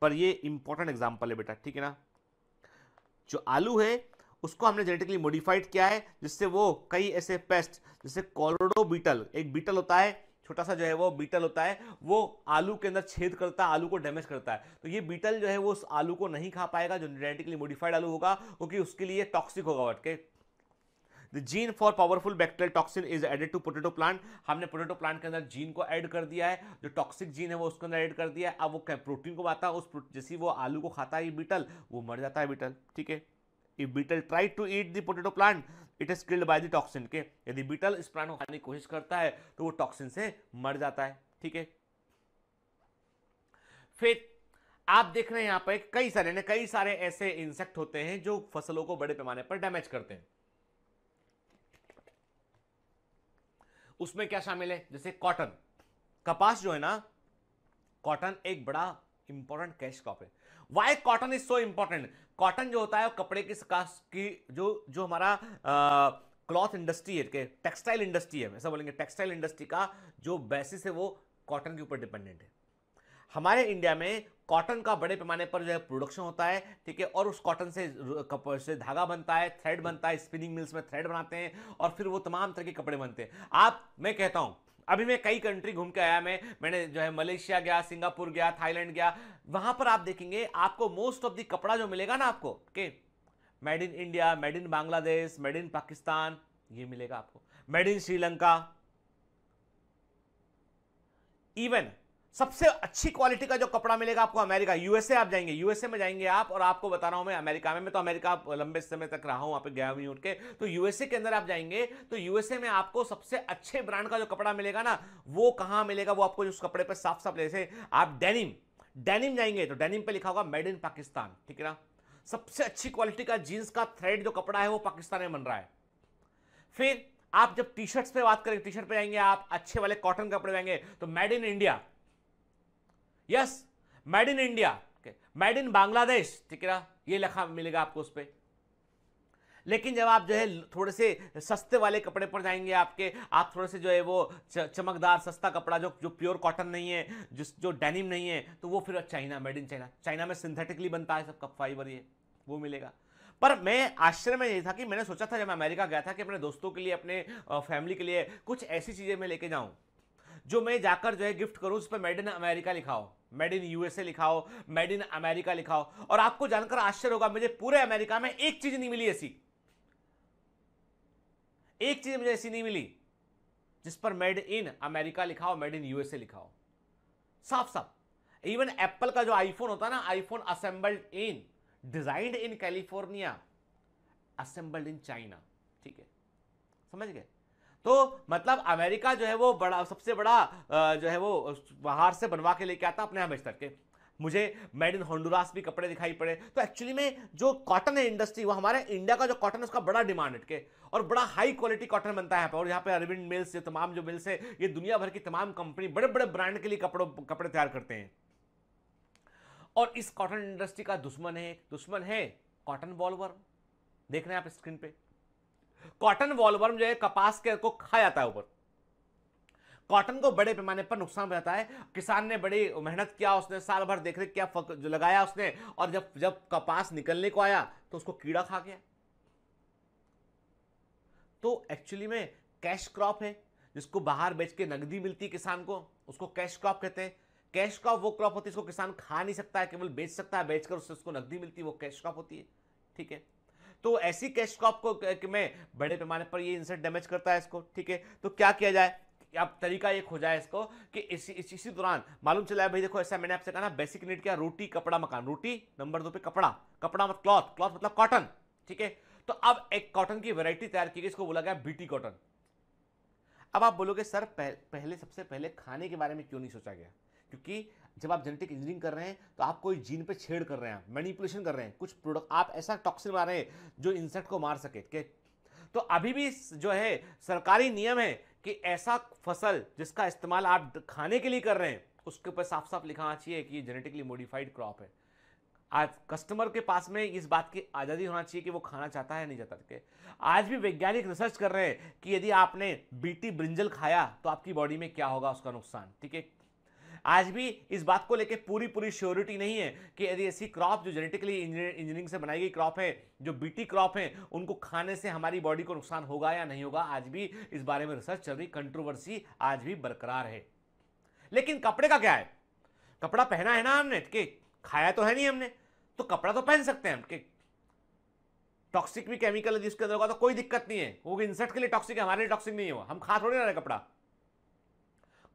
पर ये इंपॉर्टेंट एग्जाम्पल है बेटा ठीक है ना जो आलू है उसको हमने जेनेटिकली मॉडिफाइड किया है जिससे वो कई ऐसे पेस्ट जैसे कॉलोडो बीटल एक बीटल होता है छोटा सा जो है वो बीटल होता है वो आलू के अंदर छेद करता है आलू को डैमेज करता है तो ये बीटल जो है वो उस आलू को नहीं खा पाएगा जो जेनेटिकली मॉडिफाइड आलू होगा क्योंकि उसके लिए टॉक्सिक होगा वट के the gene for powerful bacterial toxin is added to potato plant हमने पोटेटो प्लांट के अंदर जीन को ऐड कर दिया है जो टॉक्सिक जीन है वो उसके अंदर ऐड कर दिया है अब वो प्रोटीन को बताता है उस जैसे वो आलू को खाता है ये बीटल वो मर जाता है बीटल ठीक है if beetle try to eat the potato plant it is killed by the toxin के यदि बीटल इस प्लांट को खाने की कोशिश करता है तो वो टॉक्सिन से मर जाता है ठीक है फिर आप देख रहे हैं यहाँ पर कई सारे ने कई सारे ऐसे इंसेक्ट होते हैं जो फसलों को बड़े पैमाने पर डैमेज करते हैं उसमें क्या शामिल है जैसे कॉटन कपास जो है ना कॉटन एक बड़ा इंपॉर्टेंट कैश क्रॉप है why cotton is so important cotton जो होता है वो कपड़े की की जो जो हमारा क्लॉथ इंडस्ट्री है टेक्सटाइल इंडस्ट्री है ऐसा बोलेंगे टेक्सटाइल इंडस्ट्री का जो बेसिस है वो कॉटन के ऊपर डिपेंडेंट है हमारे इंडिया में कॉटन का बड़े पैमाने पर जो है प्रोडक्शन होता है ठीक है और उस कॉटन से कपड़े से धागा बनता है थ्रेड बनता है स्पिनिंग मिल्स में थ्रेड बनाते हैं और फिर वो तमाम तरह के कपड़े बनते हैं आप मैं कहता हूँ अभी मैं कई कंट्री घूम के आया मैं मैंने जो है मलेशिया गया सिंगापुर गया थाईलैंड गया वहां पर आप देखेंगे आपको मोस्ट ऑफ दी कपड़ा जो मिलेगा ना आपको के made in India made in Bangladesh made in Pakistan ये मिलेगा आपको मेड इन श्रीलंका इवन सबसे अच्छी क्वालिटी का जो कपड़ा मिलेगा आपको अमेरिका यूएसए आप जाएंगे यूएसए में जाएंगे आप और आपको बता रहा हूं मैं अमेरिका में मैं तो अमेरिका लंबे समय तक रहा हूं वहां पे गया हुई उठ के तो यूएसए के अंदर आप जाएंगे तो यूएसए में आपको सबसे अच्छे ब्रांड का जो कपड़ा मिलेगा ना वो कहाँ मिलेगा वो आपको उस कपड़े पर साफ साफ जैसे आप डेनिम डेनिम जाएंगे तो डेनिम पर लिखा होगा मेड इन पाकिस्तान ठीक है ना सबसे अच्छी क्वालिटी का जीन्स का थ्रेड जो कपड़ा है वो पाकिस्तान में बन रहा है फिर आप जब टी शर्ट्स पे बात करेंगे टी शर्ट पे जाएंगे आप अच्छे वाले कॉटन कपड़े जाएंगे तो made in India yes made in India made in Bangladesh ठीक है ना ये लिखा मिलेगा आपको उस पर लेकिन जब आप जो है थोड़े से सस्ते वाले कपड़े पर जाएंगे आपके आप थोड़े से जो है वो चमकदार सस्ता कपड़ा जो जो प्योर कॉटन नहीं है जिस जो डेनिम नहीं है तो वो फिर China made in China China में सिंथेटिकली बनता है सबका फाइबर ये वो मिलेगा पर मैं आश्चर्य में ये था कि मैंने सोचा था जब मैं अमेरिका गया था कि अपने दोस्तों के लिए अपने फैमिली के लिए कुछ ऐसी चीज़ें मैं लेके जाऊँ जो मैं जाकर जो है गिफ्ट करूं उस पर मेड इन अमेरिका लिखाओ मेड इन यूएसए लिखाओ मेड इन अमेरिका लिखाओ और आपको जानकर आश्चर्य होगा मुझे पूरे अमेरिका में एक चीज नहीं मिली ऐसी एक चीज मुझे ऐसी नहीं मिली जिस पर मेड इन अमेरिका लिखाओ मेड इन यूएसए लिखाओ साफ साफ इवन एप्पल का जो आईफोन होता है ना iPhone assembled in designed in California assembled in China ठीक है समझ गए तो मतलब अमेरिका जो है वो बड़ा सबसे बड़ा जो है वो बाहर से बनवा के लेके आता अपने यहाँ बेचतर के मुझे मेड इन होंडुरास भी कपड़े दिखाई पड़े तो एक्चुअली में जो कॉटन है इंडस्ट्री वो हमारे इंडिया का जो कॉटन है उसका बड़ा डिमांड है के और बड़ा हाई क्वालिटी कॉटन बनता है यहाँ पर और यहाँ पे अरविंद मिल्स ये तमाम जो मिल्स है ये दुनिया भर की तमाम कंपनी बड़े बड़े ब्रांड के लिए कपड़ों कपड़े तैयार करते हैं और इस कॉटन इंडस्ट्री का दुश्मन है दुश्मन है कॉटन बॉलवर देख रहे हैं आप स्क्रीन पर कॉटन वॉलवर्म जो है कपास के को खा जाता है ऊपर कॉटन को बड़े पैमाने पर नुकसान पहुंचाता है किसान ने बड़ी मेहनत किया उसने साल भर देख रेख किया जो लगाया उसने और जब जब कपास निकलने को आया तो उसको कीड़ा खा गया तो एक्चुअली में कैश क्रॉप है जिसको बाहर बेच के नकदी मिलती किसान को उसको कैश क्रॉप कहते हैं कैश क्रॉप वो क्रॉप होती है जिसको किसान खा नहीं सकता है केवल बेच सकता है बेचकर उससे उसको नकदी मिलती है वो कैश क्रॉप होती है ठीक है तो ऐसी कैश क्रॉप को में बड़े पैमाने पर ये इंसेक्ट डैमेज करता है इसको ठीक है तो क्या किया जाए आप तरीका ये खोजा है इसको कि इसी इसी, इसी दौरान मालूम चला है भाई देखो ऐसा मैंने आपसे कहा ना बेसिक नीड क्या रोटी कपड़ा मकान रोटी नंबर दो पे कपड़ा कपड़ा मतलब क्लॉथ क्लॉथ मतलब कॉटन ठीक है तो अब एक कॉटन की वैरायटी तैयार की गई इसको बोला गया बीटी कॉटन अब आप बोलोगे सर पह, पहले सबसे पहले खाने के बारे में क्यों नहीं सोचा गया क्योंकि जब आप जेनेटिक इंजीनियरिंग कर रहे हैं तो आप कोई जीन पे छेड़ कर रहे हैं मैनिपुलेशन कर रहे हैं कुछ प्रोडक्ट आप ऐसा टॉक्सिन मार रहे हैं जो इंसेक्ट को मार सके के तो अभी भी जो है सरकारी नियम है कि ऐसा फसल जिसका इस्तेमाल आप खाने के लिए कर रहे हैं उसके ऊपर साफ साफ लिखा चाहिए कि ये जेनेटिकली मॉडिफाइड क्रॉप है आज कस्टमर के पास में इस बात की आज़ादी होना चाहिए कि वो खाना चाहता है नहीं चाहता के आज भी वैज्ञानिक रिसर्च कर रहे हैं कि यदि आपने बीटी ब्रिंजल खाया तो आपकी बॉडी में क्या होगा उसका नुकसान ठीक है आज भी इस बात को लेकर पूरी पूरी श्योरिटी नहीं है कि यदि ऐसी क्रॉप जो जेनेटिकली इंजीनियरिंग से बनाई गई क्रॉप है जो बीटी क्रॉप है उनको खाने से हमारी बॉडी को नुकसान होगा या नहीं होगा आज भी इस बारे में रिसर्च चल रही कंट्रोवर्सी आज भी बरकरार है लेकिन कपड़े का क्या है कपड़ा पहना है ना हमने कि खाया तो है नहीं हमने तो कपड़ा तो पहन सकते हैं हम के टॉक्सिक भी केमिकल है जिसके अंदर होगा तो कोई दिक्कत नहीं है वो इंसेक्ट के लिए टॉक्सिक है हमारे लिए टॉक्सिक नहीं हो हम खा थोड़ी ना रहे कपड़ा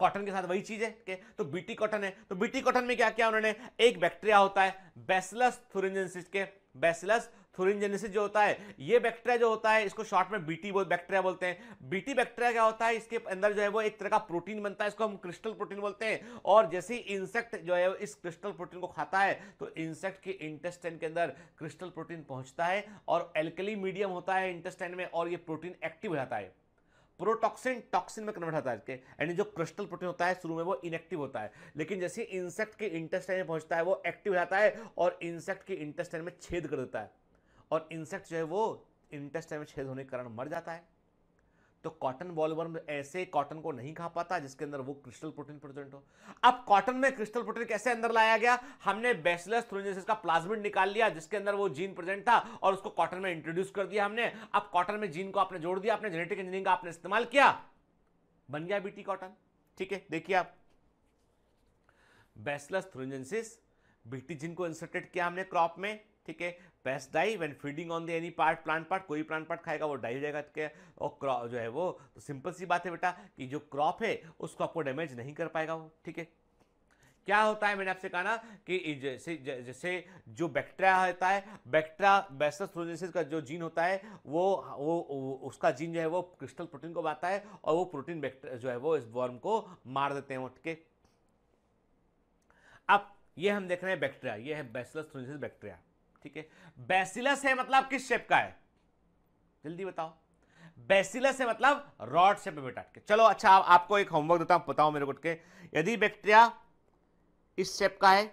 कॉटन के साथ वही चीज है के? तो बीटी कॉटन है तो बीटी कॉटन में क्या क्या उन्होंने एक बैक्टीरिया होता है बेसलस थुरिंजेंसिस के बेसलस थुरिंजेनेसिस जो होता है ये बैक्टीरिया जो होता है इसको शॉर्ट में बीटी बोल बैक्टीरिया बोलते हैं बीटी बैक्टीरिया क्या होता है इसके अंदर जो है वो एक तरह का प्रोटीन बनता है इसको हम क्रिस्टल प्रोटीन बोलते हैं और जैसे ही इंसेक्ट जो है इस क्रिस्टल प्रोटीन को खाता है तो इंसेक्ट के इंटेस्टाइन के अंदर क्रिस्टल प्रोटीन पहुंचता है और एल्कली मीडियम होता है इंटेस्टाइन में और ये प्रोटीन एक्टिव हो जाता है प्रोटॉक्सिन टॉक्सिन में कन्वर्ट होता है इसके यानी जो क्रिस्टल प्रोटीन होता है शुरू में वो इनएक्टिव होता है लेकिन जैसे इंसेक्ट के इंटेस्टाइन में पहुंचता है वो एक्टिव हो जाता है और इंसेक्ट के इंटेस्टाइन में छेद कर देता है और इंसेक्ट जो है वो इंटेस्टाइन में छेद होने के कारण मर जाता है तो कॉटन बॉलवर्म ऐसे कॉटन को नहीं खा पाता जिसके अंदर वो क्रिस्टल प्रोटीन प्रेजेंट हो अब कॉटन में क्रिस्टल प्रोटीन कैसे अंदर लाया गया हमने बेसलस थ्रोजेसिस का प्लाज्मिड निकाल लिया जिसके अंदर वो जीन प्रेजेंट था और उसको कॉटन में इंट्रोड्यूस कर दिया हमने अब कॉटन में जीन को आपने जोड़ दिया आपने जेनेटिक इंजीनियरिंग का आपने इस्तेमाल किया बन गया बीटी कॉटन ठीक है देखिए आप बेसलस थ्रोजेंसिस बीटी जीन को इंसर्टेड किया हमने क्रॉप में ठीक है pests die when feeding on the any part plant part कोई प्लांट पार्ट खाएगा वो डाई हो जाएगा ठीक है और क्रॉप जो है वो तो सिंपल सी बात है बेटा कि जो क्रॉप है उसको आपको डैमेज नहीं कर पाएगा वो ठीक है क्या होता है मैंने आपसे कहा ना कि जैसे जैसे जो बैक्टीरिया होता है बैक्टीरिया बैस्टोजेसिस का जो जीन होता है वो वो उसका जीन जो है वो क्रिस्टल प्रोटीन को बनाता है और वो प्रोटीन जो है वो इस वर्म को मार देते हैं उठ के अब ये हम देख रहे हैं बैक्टीरिया ये है बैस्टोजेसिस बैक्टीरिया ठीक है बेसिलस है मतलब किस शेप का है जल्दी बताओ बेसिलस है मतलब रॉड शेप में बेटा के चलो अच्छा आप, आपको एक होमवर्क देता हूं बताओ मेरे को के यदि बैक्टीरिया इस शेप का है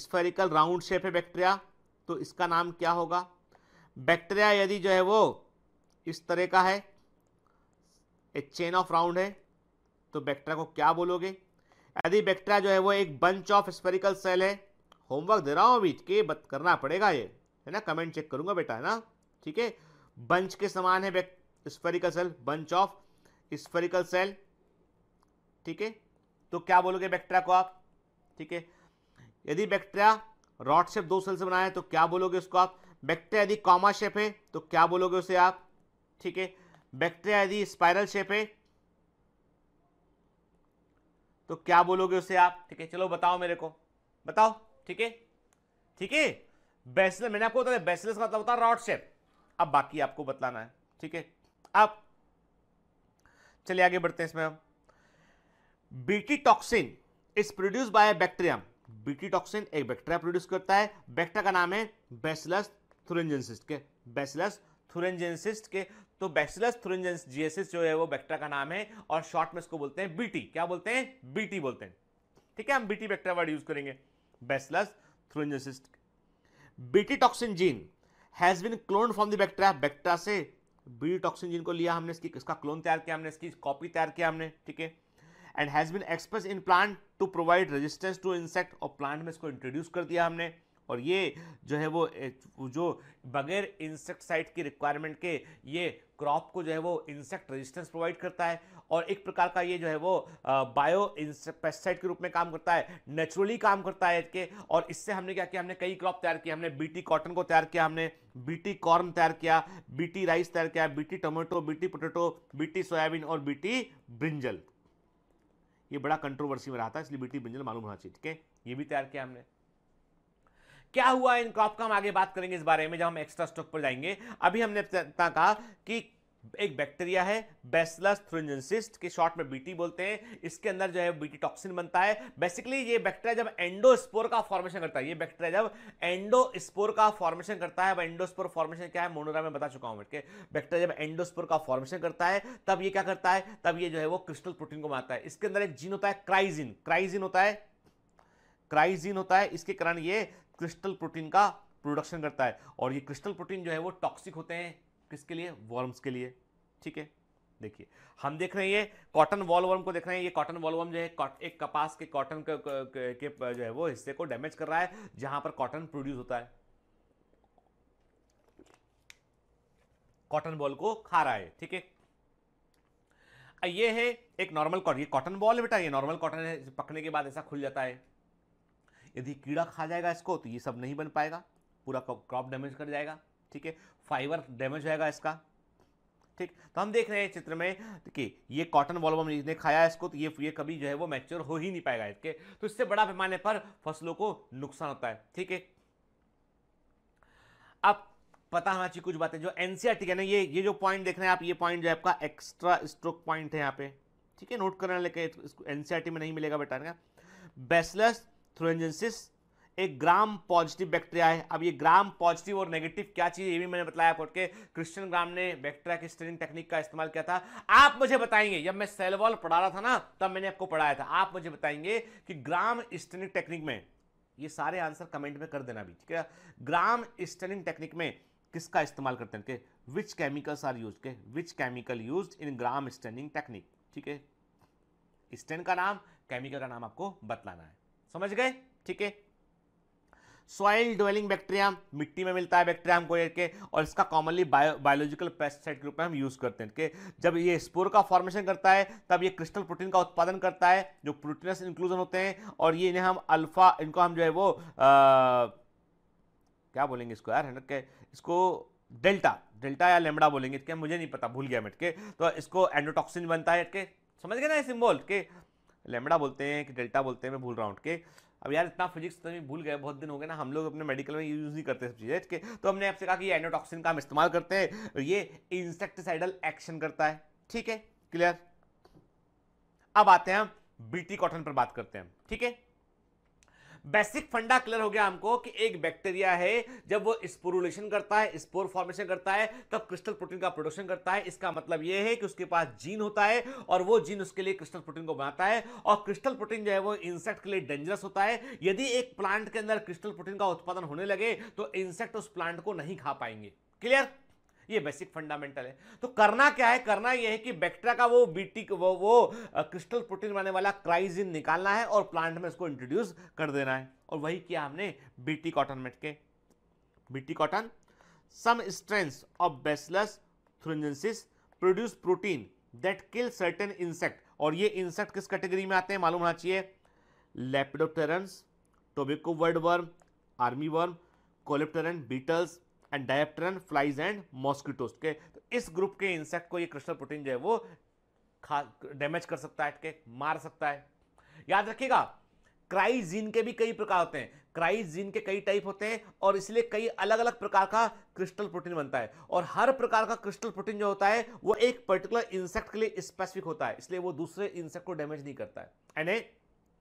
स्फेरिकल राउंड शेप है बैक्टीरिया तो इसका नाम क्या होगा बैक्टीरिया यदि जो है वो इस तरह का है एक चेन ऑफ राउंड है तो बैक्टीरिया को क्या बोलोगे यदि बैक्टीरिया जो है वो एक बंच ऑफ स्पेरिकल सेल है होमवर्क दे रहा हूँ अभी के करना पड़ेगा ये है ना कमेंट चेक करूँगा बेटा है ना ठीक है बंच के समान है spherical cell bunch of spherical cell ठीक है तो क्या बोलोगे बैक्टेरिया को आप ठीक है यदि बैक्टेरिया रॉड शेप दो सेल से बनाया है तो क्या बोलोगे उसको आप बैक्टेरिया यदि कॉमा शेप है तो क्या बोलोगे उसे आप ठीक है बैक्टेरिया यदि स्पाइरल शेप है तो क्या बोलोगे उसे आप ठीक है चलो बताओ मेरे को बताओ ठीक है ठीक है बैसलर मैंने आपको बताया बैसलस का मतलब होता है रॉड शेप अब बाकी आपको बतलाना है ठीक है अब चलिए आगे बढ़ते हैं इसमें हम BT toxin is produce by bacterium BT toxin एक बैक्टीरिया प्रोड्यूस करता है बैक्टीरिया का नाम है बैसलस थुरेंजेंसिस्ट के बैसलस थुरेंजेंसिस्ट के तो बैसिलस थुरेंजेंसिस जो है वो बैक्टीरिया का नाम है और शॉर्ट में इसको बोलते हैं बीटी क्या बोलते हैं बीटी बोलते हैं ठीक है हम बीटी बैक्टीरिया वर्ड यूज करेंगे Bacillus thuringiensis. BT toxin gene has been clone from the bacteria bacteria से बीटी टॉक्सिन जीन को लिया हमने इसकी इसका क्लोन तैयार किया हमने इसकी कॉपी तैयार किया हमने ठीक है and has been express in plant to provide resistance to insect और प्लांट में इसको इंट्रोड्यूस कर दिया हमने और ये जो है वो जो बगैर इंसेक्टसाइड की रिक्वायरमेंट के ये क्रॉप को जो है वो इंसेक्ट रेजिस्टेंस प्रोवाइड करता है और एक प्रकार का ये जो है वो बायो पेस्टिसाइड के रूप में काम करता है नेचुरली काम करता है के और इससे हमने क्या किया हमने कई क्रॉप तैयार किया हमने बीटी कॉटन को तैयार किया हमने बीटी कॉर्न तैयार किया बीटी राइस तैयार किया BT tomato BT potato BT soybean और बीटी ब्रिंजल ये बड़ा कंट्रोवर्सी में रहा था इसलिए बीटी ब्रिंजल मालूम होना चाहिए ठीक है ये भी तैयार किया हमने क्या हुआ इन क्रॉप का हम आगे बात करेंगे इस बारे में जब हम एक्स्ट्रा स्टॉक पर जाएंगे अभी हमने कहा कि एक बैक्टीरिया है बेसलस थ्रोजेंसिस्ट के शॉर्ट में बीटी बोलते हैं इसके अंदर जो है बीटी टॉक्सिन बनता है बेसिकली ये बैक्टीरिया जब एंडोस्पोर का फॉर्मेशन करता है ये बैक्टीरिया जब एंडोस्पोर का फॉर्मेशन करता है अब एंडोस्पोर फॉर्मेशन क्या है मोनोरा में बता चुका हूं बैठ के बैक्टीरिया जब एंडोस्पोर का फॉर्मेशन करता है तब यह क्या करता है तब यह जो है वो क्रिस्टल प्रोटीन को मारता है इसके अंदर एक जीन होता है क्राइजिन क्राइजिन होता है क्राइजिन होता है इसके कारण ये क्रिस्टल प्रोटीन का प्रोडक्शन करता है और ये क्रिस्टल प्रोटीन जो है वो टॉक्सिक होते हैं किसके लिए वॉर्म्स के लिए ठीक है देखिए हम देख रहे हैं कॉटन वॉलवर्म को देख रहे हैं ये कॉटन वॉलवर्म जो है एक कपास के कॉटन के, के, के जो है वो हिस्से को डैमेज कर रहा है जहां पर कॉटन प्रोड्यूस होता है कॉटन बॉल को खा रहा है ठीक है ये है एक नॉर्मल कॉटन ये कॉटन बॉल है बेटा ये नॉर्मल कॉटन है पकने के बाद ऐसा खुल जाता है यदि कीड़ा खा जाएगा इसको तो ये सब नहीं बन पाएगा पूरा क्रॉप डैमेज कर जाएगा ठीक है फाइबर डैमेज होएगा इसका ठीक तो हम देख रहे हैं चित्र में कि ये कॉटन वॉलबम ने खाया इसको तो ये ये कभी जो है वो मैच्योर हो ही नहीं पाएगा इसके तो इससे बड़ा पैमाने पर फसलों को नुकसान होता है ठीक है अब पता होना चाहिए कुछ बातें जो एनसीआरटी e है ना ये ये जो पॉइंट देख रहे हैं आप ये पॉइंट जो है आपका एक्स्ट्रा स्ट्रोक पॉइंट है यहाँ पे ठीक है नोट करना लेके एनसीआर में नहीं मिलेगा बेटा बेसलेस थ्रोजेंसिस एक ग्राम पॉजिटिव बैक्टीरिया है अब ये ग्राम पॉजिटिव और नेगेटिव क्या चीज़ ये भी मैंने बताया आपको के क्रिश्चियन ग्राम ने बैक्टीरिया की स्टेनिंग टेक्निक का इस्तेमाल किया था आप मुझे बताएंगे जब मैं सेलवॉल पढ़ा रहा था ना तब मैंने आपको पढ़ाया था आप मुझे बताएंगे कि ग्राम स्टेनिंग टेक्निक में ये सारे आंसर कमेंट में कर देना भी ठीक है ग्राम स्टेनिंग टेक्निक में किसका इस्तेमाल करते हैं के विच केमिकल्स आर यूज के which chemical use in gram staining technique ठीक है स्टेन का नाम केमिकल का नाम आपको बतलाना है समझ गए ठीक है सॉइल ड्वेलिंग बैक्टीरिया मिट्टी में मिलता है बैक्टीरिया हमको के और इसका कॉमनली बायो बायोलॉजिकल पेस्टिसाइड के रूप में हम यूज़ करते हैं ठीक जब ये स्पोर का फॉर्मेशन करता है तब ये क्रिस्टल प्रोटीन का उत्पादन करता है जो प्रोटीनस इंक्लूजन होते हैं और ये इन्हें हम अल्फा इनको हम जो है वो आ, क्या बोलेंगे इसको यार है के इसको डेल्टा डेल्टा या लेमड़ा बोलेंगे ठीक मुझे नहीं पता भूल गया मैं ठीक तो इसको एंडोटॉक्सिन बनता है ठीक समझ गए ना ये सिम्बोल के लेमड़ा बोलते हैं कि डेल्टा बोलते हैं मैं भूल रहा हूँ के अब यार इतना फिजिक्स तो भी भूल गए बहुत दिन हो गए ना हम लोग अपने मेडिकल में यूज़ नहीं करते सब चीज़ें के तो हमने आपसे कहा कि ये एनोटॉक्सिन का हम इस्तेमाल करते हैं और ये इंसेक्टिसाइडल एक्शन करता है ठीक है क्लियर अब आते हैं हम बीटी कॉटन पर बात करते हैं ठीक है बेसिक फंडा क्लियर हो गया हमको कि एक बैक्टीरिया है जब वो स्पोरुलेशन करता है स्पोर फॉर्मेशन करता है तब क्रिस्टल प्रोटीन का प्रोडक्शन करता है इसका मतलब यह है कि उसके पास जीन होता है और वो जीन उसके लिए क्रिस्टल प्रोटीन को बनाता है और क्रिस्टल प्रोटीन जो है वो इंसेक्ट के लिए डेंजरस होता है यदि एक प्लांट के अंदर क्रिस्टल प्रोटीन का उत्पादन होने लगे तो इंसेक्ट उस प्लांट को नहीं खा पाएंगे क्लियर ये बेसिक फंडामेंटल है तो करना क्या है करना यह है कि बैक्टेरिया का वो बीटी वो वो क्रिस्टल प्रोटीन बनाने वाला क्राइजिन निकालना है और प्लांट में इसको इंट्रोड्यूस कर देना है और वही किया हमने बीटी कॉटन मेट के BT cotton some strains of Bacillus thuringiensis produce protein that kill certain insect और ये इंसेक्ट किस कैटेगरी में आते हैं मालूम होना चाहिए lepidopterans tobacco budworm army worm coleopteran beetles and dipteran flies and mosquitoes के तो इस ग्रुप के इंसेक्ट को ये क्रिस्टल प्रोटीन जो है वो खा डैमेज कर सकता है के मार सकता है याद रखिएगा क्राइजीन के भी कई प्रकार होते हैं क्राइजीन के कई टाइप होते हैं और इसलिए कई अलग अलग प्रकार का क्रिस्टल प्रोटीन बनता है और हर प्रकार का क्रिस्टल प्रोटीन जो होता है वो एक पर्टिकुलर इंसेक्ट के लिए स्पेसिफिक होता है इसलिए वो दूसरे इंसेक्ट को डैमेज नहीं करता है एंड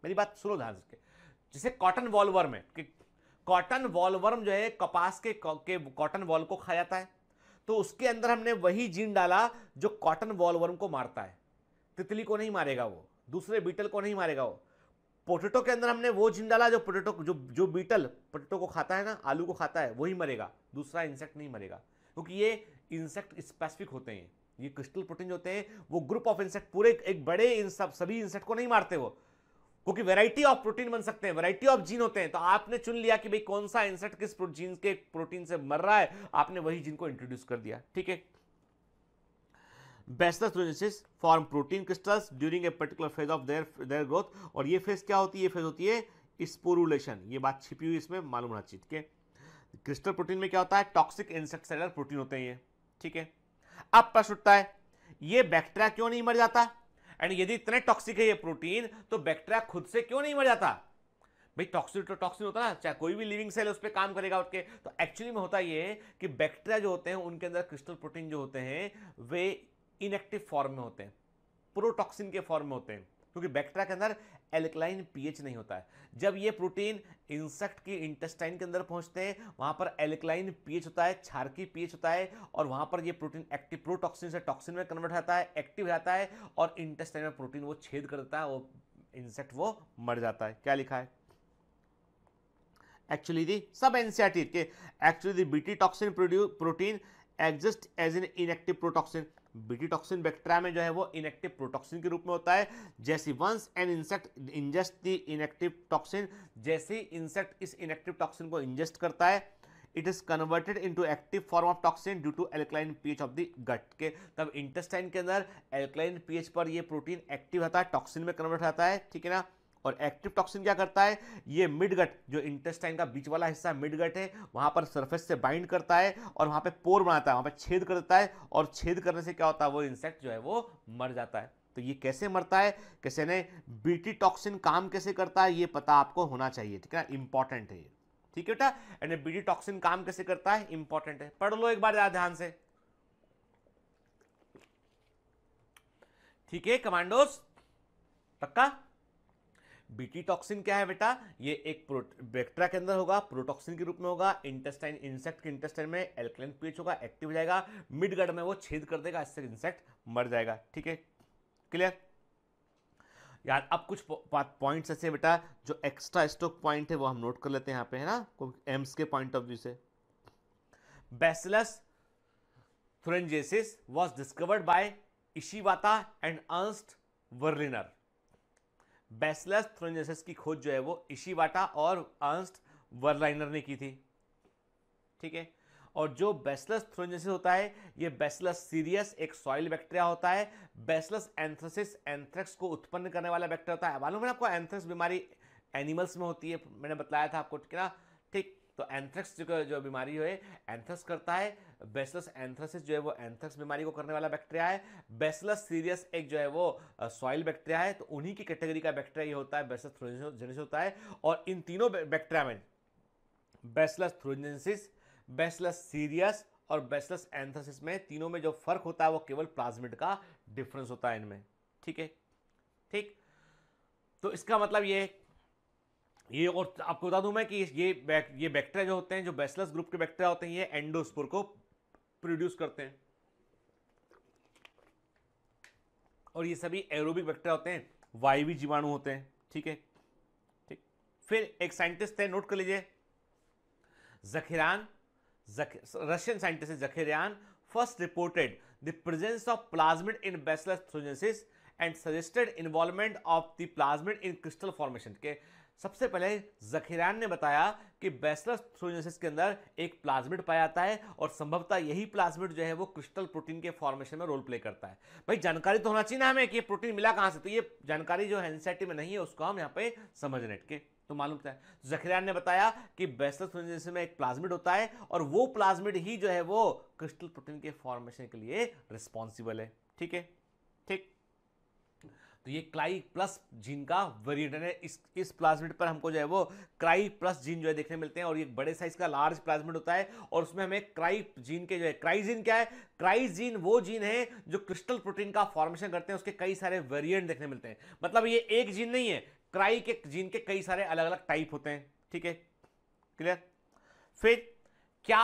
मेरी बात सुनो ध्यान से जैसे कॉटन वॉलवर में कॉटन वॉलवर्म जो है कपास के के कॉटन वॉल को खा जाता है तो उसके अंदर हमने वही जीन डाला जो कॉटन वॉलवर्म को मारता है तितली को नहीं मारेगा वो दूसरे बीटल को नहीं मारेगा वो पोटेटो के अंदर हमने वो जीन डाला जो पोटेटो जो जो बीटल पोटेटो को खाता है ना आलू को खाता है वही मरेगा दूसरा इंसेक्ट नहीं मरेगा क्योंकि ये इंसेक्ट स्पेसिफिक होते हैं ये क्रिस्टल प्रोटीन होते हैं वो ग्रुप ऑफ इंसेक्ट पूरे एक बड़े इन सब सभी इंसेक्ट को नहीं मारते वो क्योंकि वेराइटी ऑफ प्रोटीन बन सकते हैं वेराइटी ऑफ जीन होते हैं तो आपने चुन लिया कि भाई कौन सा इंसेक्ट किस जीन के प्रोटीन से मर रहा है आपने वही जीन को इंट्रोड्यूस कर दिया ठीक है Bacillus form protein crystals during a particular phase of their their growth और ये फेज क्या होती है ये फेज होती है स्पोरुलेशन ये बात छिपी हुई इसमें मालूम होना चाहिए क्रिस्टल प्रोटीन में क्या होता है टॉक्सिक इंसेक्ट सेलर प्रोटीन होते हैं ये ठीक है अब प्रश्न उठता है ये बैक्टीरिया क्यों नहीं मर जाता है? एंड यदि इतने टॉक्सिक है ये प्रोटीन तो बैक्टीरिया खुद से क्यों नहीं मर जाता भाई टॉक्सिन तो टॉक्सिन होता ना चाहे कोई भी लिविंग सेल उस पर काम करेगा उठ तो एक्चुअली में होता ये कि बैक्टीरिया जो होते हैं उनके अंदर क्रिस्टल प्रोटीन जो होते हैं वे इनएक्टिव फॉर्म में होते हैं प्रोटॉक्सिन के फॉर्म में होते हैं क्योंकि बैक्टेरिया के अंदर एल्कलाइन पीएच नहीं होता है जब ये प्रोटीन इंसेक्ट के इंटेस्टाइन के अंदर पहुंचते हैं वहां पर एल्कलाइन पीएच होता है छारकी पीएच होता है और वहां पर ये प्रोटीन एक्टिव प्रोटॉक्सिन से टॉक्सिन में कन्वर्ट होता है एक्टिव रहता है और इंटेस्टाइन में प्रोटीन वो छेद कर देता है वो इंसेक्ट वो मर जाता है क्या लिखा है एक्चुअली दी सब sub के actually the BT toxin protein exist as an inactive protoxin BT toxin bacteria में जो है वो इनएक्टिव प्रोटॉक्सिन के रूप में होता है जैसी once an insect ingest the inactive toxin जैसे इंसेक्ट इस इनएक्टिव टॉक्सिन को इंजेस्ट करता है it is converted into active form of toxin due to alkaline pH of the gut के तब इंटेस्टाइन के अंदर एल्कलाइन पीएच पर यह प्रोटीन एक्टिव होता है टॉक्सिन में कन्वर्ट होता है ठीक है ना और एक्टिव टॉक्सिन क्या करता है ये मिडगट जो इंटेस्टाइन का बीच वाला हिस्सा मिडगट है वहां पर सरफेस से बाइंड करता है और वहां पे पोर बनाता है वहां पे छेद कर देता है और छेद करने से क्या होता है वो इंसेक्ट जो है वो मर जाता है तो ये कैसे मरता है कैसे ने बीटी टॉक्सिन काम कैसे करता है ये पता आपको होना चाहिए ठीक है इंपॉर्टेंट है ये ठीक है बेटा एंड बीटी टॉक्सिन काम कैसे करता है इंपॉर्टेंट है पढ़ लो एक बार ध्यान से ठीक है कमांडोस पक्का बीटी टॉक्सिन क्या है बेटा ये एक बैक्टेरिया के अंदर होगा प्रोटॉक्सिन के रूप में होगा इंटेस्टाइन इंसेक्ट के इंटेस्टाइन में एल्कलाइन पीएच होगा एक्टिव हो जाएगा मिड गट में वो छेद कर देगा इससे इंसेक्ट मर जाएगा ठीक है क्लियर यार अब कुछ पॉइंट्स ऐसे बेटा जो एक्स्ट्रा स्टोक पॉइंट है वो हम नोट कर लेते हैं यहाँ पे है ना एम्स के पॉइंट ऑफ व्यू से Bacillus thuringiensis was discovered by Ishiwata and Ernst Berliner Bacillus thuringiensis की खोज जो है वो इशिवाटा और अर्स्ट वर्लाइनर ने की थी ठीक है और जो बेसलस थ्रोनेसिस होता है ये बेसलस सीरियस एक सॉइल बैक्टीरिया होता है बेसलस एंथ्रेसिस एंथ्रेक्स को उत्पन्न करने वाला बैक्टीरिया होता है मालूम है आपको एंथ्रेक्स बीमारी एनिमल्स में होती है मैंने बताया था आपको ठीक है ना तो एंथ्रेक्स जो जो बीमारी है एंथ्रेक्स करता है बेसलस एंथ्रेसिस जो है वो एंथ्रेक्स बीमारी को करने वाला बैक्टीरिया है बेसलस सीरियस एक जो है वो सॉइल बैक्टीरिया है तो उन्हीं की कैटेगरी का बैक्टीरिया ये होता है बेसलस थ्रोजेनिस होता है और इन तीनों बैक्टीरिया में बेसलस थ्रोजेंसिस बेसलस सीरियस और बेसलस एंथ्रेसिस में तीनों में जो फर्क होता है वो केवल प्लाज्मिड का डिफरेंस होता है इनमें ठीक है ठीक तो इसका मतलब ये ये और आपको बता दूं मैं कि ये बैक ये बैक्टेरिया जो होते हैं जो बेसलस ग्रुप के बैक्टेरिया होते हैं ये एंडोस्पोर को प्रोड्यूस करते हैं और ये सभी एरोबिक बैक्टेरिया होते हैं वायवी जीवाणु होते हैं ठीक है ठीक फिर एक साइंटिस्ट है नोट कर लीजिए जखीरान रशियन साइंटिस्ट है Zakharyan first reported the presence of plasmid in Bacillus thuringiensis and suggested involvement of the plasmid in crystal formation के सबसे पहले जखीरान ने बताया कि बैसलस थ्रोजेसिस के अंदर एक प्लाज्मिड पाया जाता है और संभवतः यही प्लाज्मिड जो है वो क्रिस्टल प्रोटीन के फॉर्मेशन में रोल प्ले करता है भाई जानकारी तो होना चाहिए ना हमें कि ये प्रोटीन मिला कहाँ से तो ये जानकारी जो एनसीआरटी में नहीं है उसको हम यहाँ पे समझ नेट के तो मालूम है जखीरान ने बताया कि बेस्टस फ्लोजेंस में एक प्लाज्मिड होता है और वो प्लाज्मिड ही जो है वो क्रिस्टल प्रोटीन के फॉर्मेशन के लिए रिस्पॉन्सिबल है ठीक है तो ये क्लाई प्लस जीन का वेरिएंट है इस इस प्लाज्मिड पर हमको जो है वो क्राई प्लस जीन जो है देखने मिलते हैं और ये बड़े साइज का लार्ज प्लाज्मिड होता है और उसमें हमें क्राई जीन के जो है क्राई जीन क्या है क्राई जीन वो जीन है जो क्रिस्टल प्रोटीन का फॉर्मेशन करते हैं उसके कई सारे वेरियंट देखने मिलते हैं मतलब ये एक जीन नहीं है क्राई के जीन के कई सारे अलग अलग टाइप होते हैं ठीक है क्लियर फिर क्या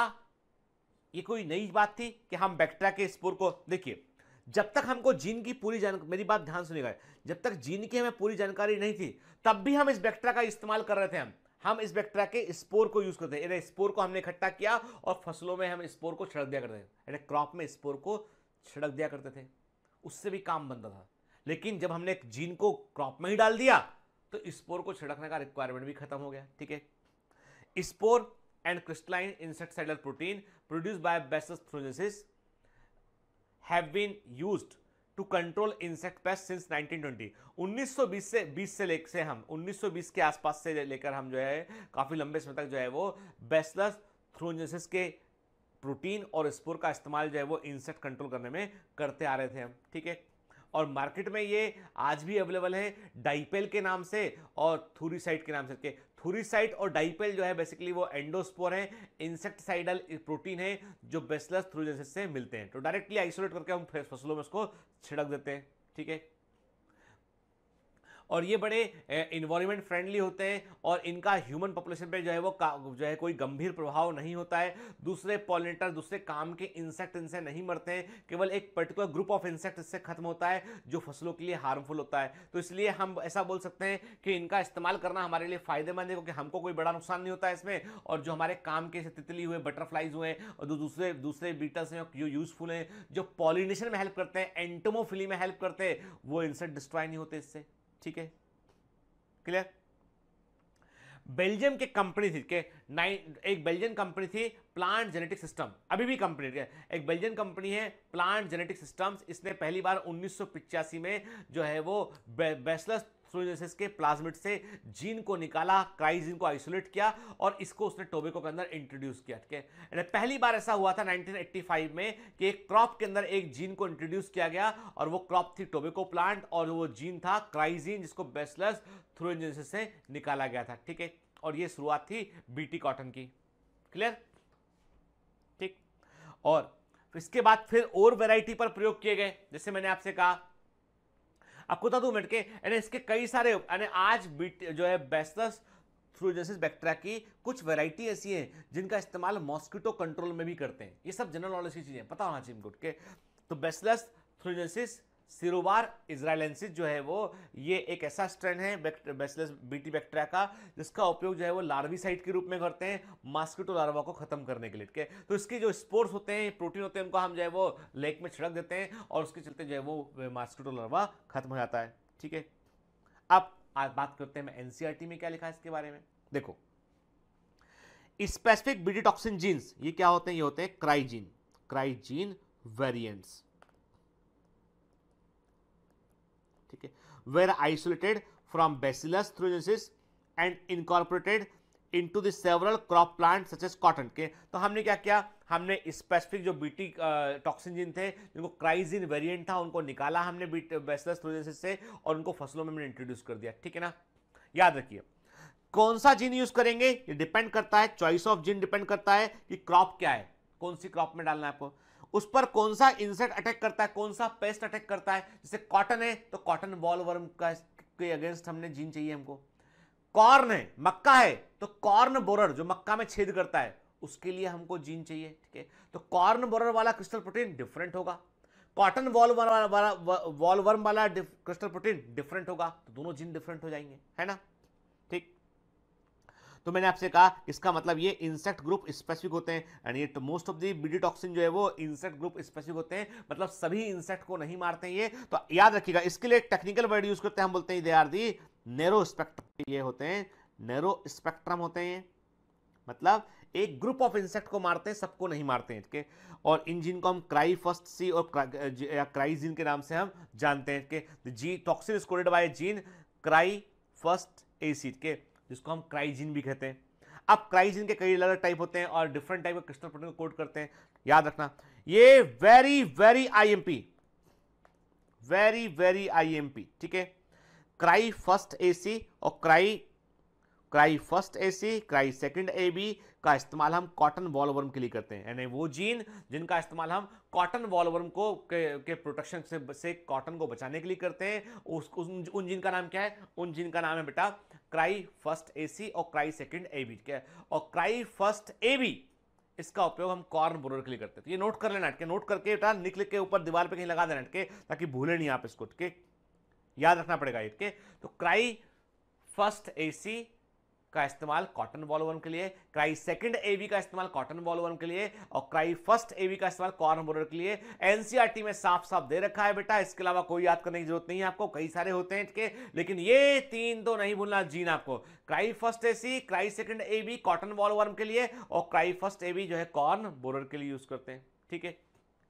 ये कोई नई बात थी कि हम बैक्टेरिया के स्पोर को देखिए जब तक हमको जीन की पूरी जानकारी मेरी बात ध्यान गए जब तक जीन की हमें पूरी जानकारी नहीं थी तब भी हम इस बैक्टेरिया का इस्तेमाल कर रहे थे हम हम इस बैक्टेरिया के स्पोर को यूज़ करते हैं स्पोर को हमने इकट्ठा किया और फसलों में हम स्पोर को छिड़क दिया करते थे क्रॉप में स्पोर को छिड़क दिया करते थे उससे भी काम बनता था लेकिन जब हमने जीन को क्रॉप में ही डाल दिया तो स्पोर को छिड़कने का रिक्वायरमेंट भी खत्म हो गया ठीक है spore and crystalline insecticidal protein produce by basis have been used to control insect pest since 1920 1920 से 20 से ले से हम 1920 के आसपास से लेकर हम जो है काफ़ी लंबे समय तक जो है वो बेसलस थ्रोजेसिस के प्रोटीन और स्पोर का इस्तेमाल जो है वो इंसेक्ट कंट्रोल करने में करते आ रहे थे हम ठीक है और मार्केट में ये आज भी अवेलेबल है डाइपेल के नाम से और थूरीसाइड के नाम से के थुरीसाइट और डाइपेल जो है बेसिकली वो एंडोस्पोर है इंसेक्टिसाइडल प्रोटीन है जो बेसलस थ्रूजेंसिस से मिलते हैं तो डायरेक्टली आइसोलेट करके हम फसलों में उसको छिड़क देते हैं ठीक है और ये बड़े इन्वायरमेंट फ्रेंडली होते हैं और इनका ह्यूमन पॉपुलेशन पे जो है वो जो है कोई गंभीर प्रभाव नहीं होता है दूसरे पॉलिनेटर दूसरे काम के इंसेक्ट इनसे नहीं मरते हैं केवल एक पर्टिकुलर ग्रुप ऑफ इंसेक्ट इससे खत्म होता है जो फसलों के लिए हार्मफुल होता है तो इसलिए हम ऐसा बोल सकते हैं कि इनका इस्तेमाल करना हमारे लिए फ़ायदेमंद है क्योंकि हमको कोई बड़ा नुकसान नहीं होता है इसमें और जो हमारे काम के तितली हुए बटरफ्लाइज हुए और जो दूसरे दूसरे बीटल्स हैं जो यूजफुल हैं जो पॉलिनेशन में हेल्प करते हैं एंटोमोफिली में हेल्प करते हैं वो इंसेक्ट डिस्ट्रॉय नहीं होते इससे ठीक है क्लियर बेल्जियम के कंपनी थी के नाइन एक बेल्जियन कंपनी थी प्लांट जेनेटिक सिस्टम अभी भी कंपनी एक बेल्जियन कंपनी है प्लांट जेनेटिक सिस्टम्स इसने पहली बार उन्नीस में जो है वो बैचलर्स एस्ट्रोजेनेसिस के प्लाज्मिड से जीन को निकाला क्राइजीन को आइसोलेट किया और इसको उसने टोबेको के अंदर इंट्रोड्यूस किया ठीक है पहली बार ऐसा हुआ था 1985 में कि एक क्रॉप के अंदर एक जीन को इंट्रोड्यूस किया गया और वो क्रॉप थी टोबेको प्लांट और वो जीन था क्राइजीन जिसको बेसलस थ्रोजेनेसिस से निकाला गया था ठीक है और ये शुरुआत थी बीटी कॉटन की क्लियर ठीक और इसके बाद फिर और वैरायटी पर प्रयोग किए गए जैसे मैंने आपसे कहा आपको बता दू मिनट के यानी इसके कई सारे यानी आज बीट जो है बेस्टस फ्लूजेसिस बैक्टेरिया की कुछ वैरायटी ऐसी हैं जिनका इस्तेमाल मॉस्किटो कंट्रोल में भी करते हैं ये सब जनरल नॉलेज की चीज़ें पता होना चाहिए इनको के तो बेस्टलेस थ्रोजेसिस सिरोबार इजराइलेंसिस जो है वो ये एक ऐसा स्ट्रेन है बेसलेस बीटी बैक्टेरिया का जिसका उपयोग जो है वो लार्वी साइट के रूप में करते हैं मास्किटो लार्वा को खत्म करने के लिए ठीक है तो इसके जो स्पोर्ट्स होते हैं प्रोटीन होते हैं उनको हम जो है वो लेक में छिड़क देते हैं और उसके चलते जो है वो मास्किटो लार्वा खत्म हो जाता है ठीक है अब आज बात करते हैं मैं एनसीआरटी में क्या लिखा है इसके बारे में देखो स्पेसिफिक बीटी टॉक्सिन जीन्स ये क्या होते हैं ये होते हैं cry gene cry gene variants were isolated from Bacillus thuringiensis and incorporated into the several crop plants such as cotton के तो हमने क्या किया हमने स्पेसिफिक जो बीटी टॉक्सिन जिन थे जिनको क्राइजिन वेरिएंट था उनको निकाला हमने बेसलस थ्रोजेसिस से और उनको फसलों में हमने इंट्रोड्यूस कर दिया ठीक है ना याद रखिए कौन सा जीन यूज करेंगे ये डिपेंड करता है चॉइस ऑफ जीन डिपेंड करता है कि क्रॉप क्या है कौन सी क्रॉप में डालना है आपको उस पर कौन सा इंसेक्ट अटैक करता है कौन सा पेस्ट अटैक करता है जैसे कॉटन है तो कॉटन बॉल वर्म का के अगेंस्ट हमने जीन चाहिए हमको कॉर्न है मक्का है तो कॉर्न बोरर जो मक्का में छेद करता है उसके लिए हमको जीन चाहिए ठीक है तो कॉर्न बोरर वाला क्रिस्टल प्रोटीन डिफरेंट होगा कॉटन वॉल वाला वॉलवर्म वाला क्रिस्टल प्रोटीन डिफरेंट होगा तो दोनों जीन डिफरेंट हो जाएंगे है ना तो मैंने आपसे कहा इसका मतलब ये इंसेक्ट ग्रुप स्पेसिफिक होते हैं एंड ये most of the BT toxin जो है वो इंसेक्ट ग्रुप स्पेसिफिक होते हैं मतलब सभी इंसेक्ट को नहीं मारते हैं ये तो याद रखिएगा इसके लिए टेक्निकल वर्ड यूज करते हैं हम बोलते हैं they are the narrow spectrum ये होते हैं नेरो स्पेक्ट्रम होते हैं मतलब एक ग्रुप ऑफ इंसेक्ट को मारते हैं सबको नहीं मारते हैं ठीक है और इन जीन को हम क्राई फर्स्ट सी और क्राई जीन के नाम से हम जानते हैं ठीक है जी toxin is coded by gene cry first A C ठीक है जिसको हम क्राइजिन भी कहते हैं अब क्राइजिन के कई अलग अलग टाइप होते हैं और डिफरेंट टाइप के क्रिस्टल प्रोटीन को कोड करते हैं याद रखना ये very very IMP very very IMP ठीक है क्राई फर्स्ट एसी और cry cry first A C cry second A B का इस्तेमाल हम कॉटन वॉलवर्म के लिए करते हैं यानी वो जीन जिनका इस्तेमाल हम कॉटन वॉलवर्म को के, के प्रोटेक्शन से से कॉटन को बचाने के लिए करते हैं उस उन, उन जीन का नाम क्या है उन जीन का नाम है बेटा क्राई फर्स्ट ए सी और क्राई सेकेंड ए बी क्या और क्राई फर्स्ट ए बी इसका उपयोग हम कॉर्न बोरर के लिए करते हैं तो ये नोट कर लेना अटके नोट करके बेटा निकल के ऊपर दीवार पे कहीं लगा देना अटके ताकि भूले नहीं आप इसको अटके याद रखना पड़ेगा अटके तो क्राई फर्स्ट ए सी का इस्तेमाल कॉटन बॉलोवन के लिए क्राई सेकंड एवी का इस्तेमाल कॉटन बॉलोवन के लिए और क्राई फर्स्ट एवी का इस्तेमाल कॉर्न बोलर के लिए एनसीआरटी e में साफ साफ दे रखा है बेटा इसके अलावा कोई याद करने की जरूरत नहीं है आपको कई सारे होते हैं इसके लेकिन ये तीन तो नहीं भूलना जीन आपको cry first AC cry second A B cotton bollworm के लिए और क्राई फर्स्ट ए बी जो है कॉर्न बोलर के लिए यूज करते हैं ठीक है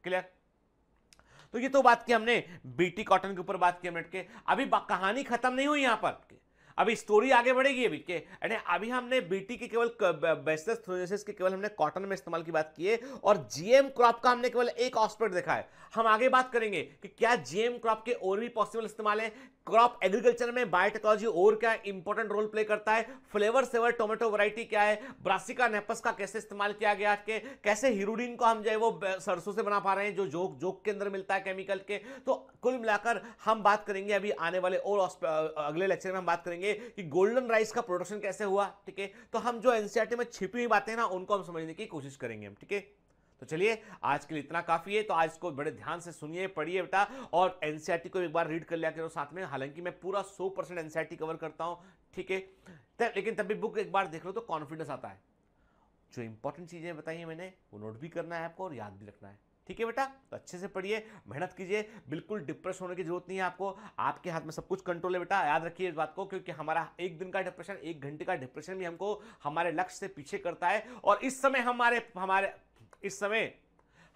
क्लियर तो ये तो बात की हमने बीटी कॉटन के ऊपर बात की हमने के अभी कहानी खत्म नहीं हुई यहां पर अभी स्टोरी आगे बढ़ेगी अभी के यानी अभी हमने बीटी के केवल बेस्टेस के केवल हमने कॉटन में इस्तेमाल की बात की है और जीएम क्रॉप का हमने केवल एक ऑस्पेक्ट देखा है हम आगे बात करेंगे कि क्या जीएम क्रॉप के और भी पॉसिबल इस्तेमाल है क्रॉप एग्रीकल्चर में बायोटेक्नोलॉजी और क्या इंपॉर्टेंट रोल प्ले करता है फ्लेवर सेवर टोमेटो वैरायटी क्या है ब्रासिका नेपस का कैसे इस्तेमाल किया गया के कैसे हीरोडीन को हम जो है वो सरसों से बना पा रहे हैं जो जोक जोक के अंदर मिलता है केमिकल के तो कुल मिलाकर हम बात करेंगे अभी आने वाले और अगले लेक्चर में हम बात करेंगे कि गोल्डन राइस का प्रोडक्शन कैसे हुआ ठीक है तो हम जो एनसीआरटी e में छिपी हुई बातें ना उनको हम समझने की कोशिश करेंगे ठीक है तो चलिए आज के लिए इतना काफ़ी है तो आज इसको बड़े ध्यान से सुनिए पढ़िए बेटा और एनसीआरटी e को एक बार रीड कर लिया करो साथ में हालांकि मैं पूरा सौ परसेंट एनसीआरटी कवर e करता हूँ ठीक है लेकिन तब भी बुक एक बार देख लो तो कॉन्फिडेंस आता है जो इंपॉर्टेंट चीज़ें बताई हैं मैंने वो नोट भी करना है आपको और याद भी रखना है ठीक है बेटा तो अच्छे से पढ़िए मेहनत कीजिए बिल्कुल डिप्रेस होने की जरूरत नहीं है आपको आपके हाथ में सब कुछ कंट्रोल है बेटा याद रखिए इस बात को क्योंकि हमारा एक दिन का डिप्रेशन एक घंटे का डिप्रेशन भी हमको हमारे लक्ष्य से पीछे करता है और इस समय हमारे हमारे इस समय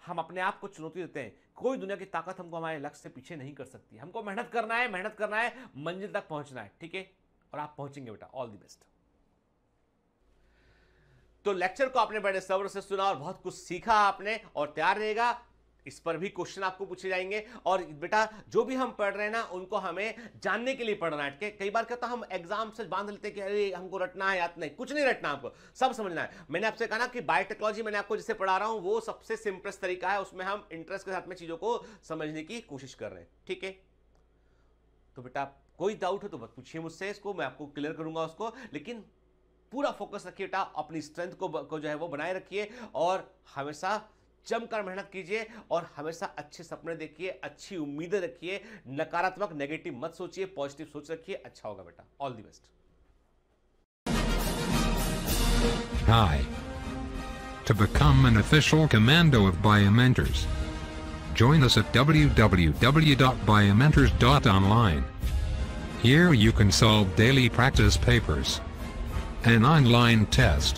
हम अपने आप को चुनौती देते हैं कोई दुनिया की ताकत हमको हमारे लक्ष्य से पीछे नहीं कर सकती हमको मेहनत करना है मेहनत करना है मंजिल तक पहुंचना है ठीक है और आप पहुंचेंगे बेटा ऑल द बेस्ट तो लेक्चर को आपने बड़े सब्र से सुना और बहुत कुछ सीखा आपने और तैयार रहेगा इस पर भी क्वेश्चन आपको पूछे जाएंगे और बेटा जो भी हम पढ़ रहे हैं ना उनको हमें जानने के लिए पढ़ना है कई बार कहता हम एग्जाम से बांध लेते हैं कि अरे हमको रटना है याद नहीं कुछ नहीं रटना आपको सब समझना है मैंने आपसे कहा ना कि बायोटेक्नोलॉजी मैंने आपको जिसे पढ़ा रहा हूं वो सबसे सिंपलेस्ट तरीका है उसमें हम इंटरेस्ट के साथ में चीजों को समझने की कोशिश कर रहे हैं ठीक है तो बेटा कोई डाउट हो तो मत पूछिए मुझसे इसको मैं आपको क्लियर करूंगा उसको लेकिन पूरा फोकस रखिए बेटा अपनी स्ट्रेंथ को, को जो है वो बनाए रखिए और हमेशा जमकर मेहनत कीजिए और हमेशा अच्छे सपने देखिए अच्छी उम्मीदें रखिए नकारात्मक नेगेटिव मत सोचिए पॉजिटिव सोच रखिए अच्छा होगा बेटा all the best Hi. To become an official commando of Biomentors, join us at www.biomentors.online. Here you can solve daily practice papers, an online test.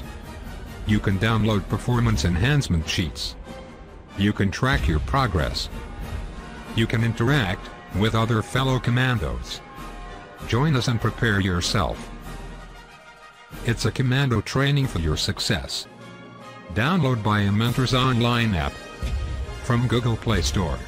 You can download performance enhancement sheets You can track your progress. You can interact with other fellow commandos. Join us and prepare yourself. It's a commando training for your success. Download by a Mentor's online app from Google Play Store.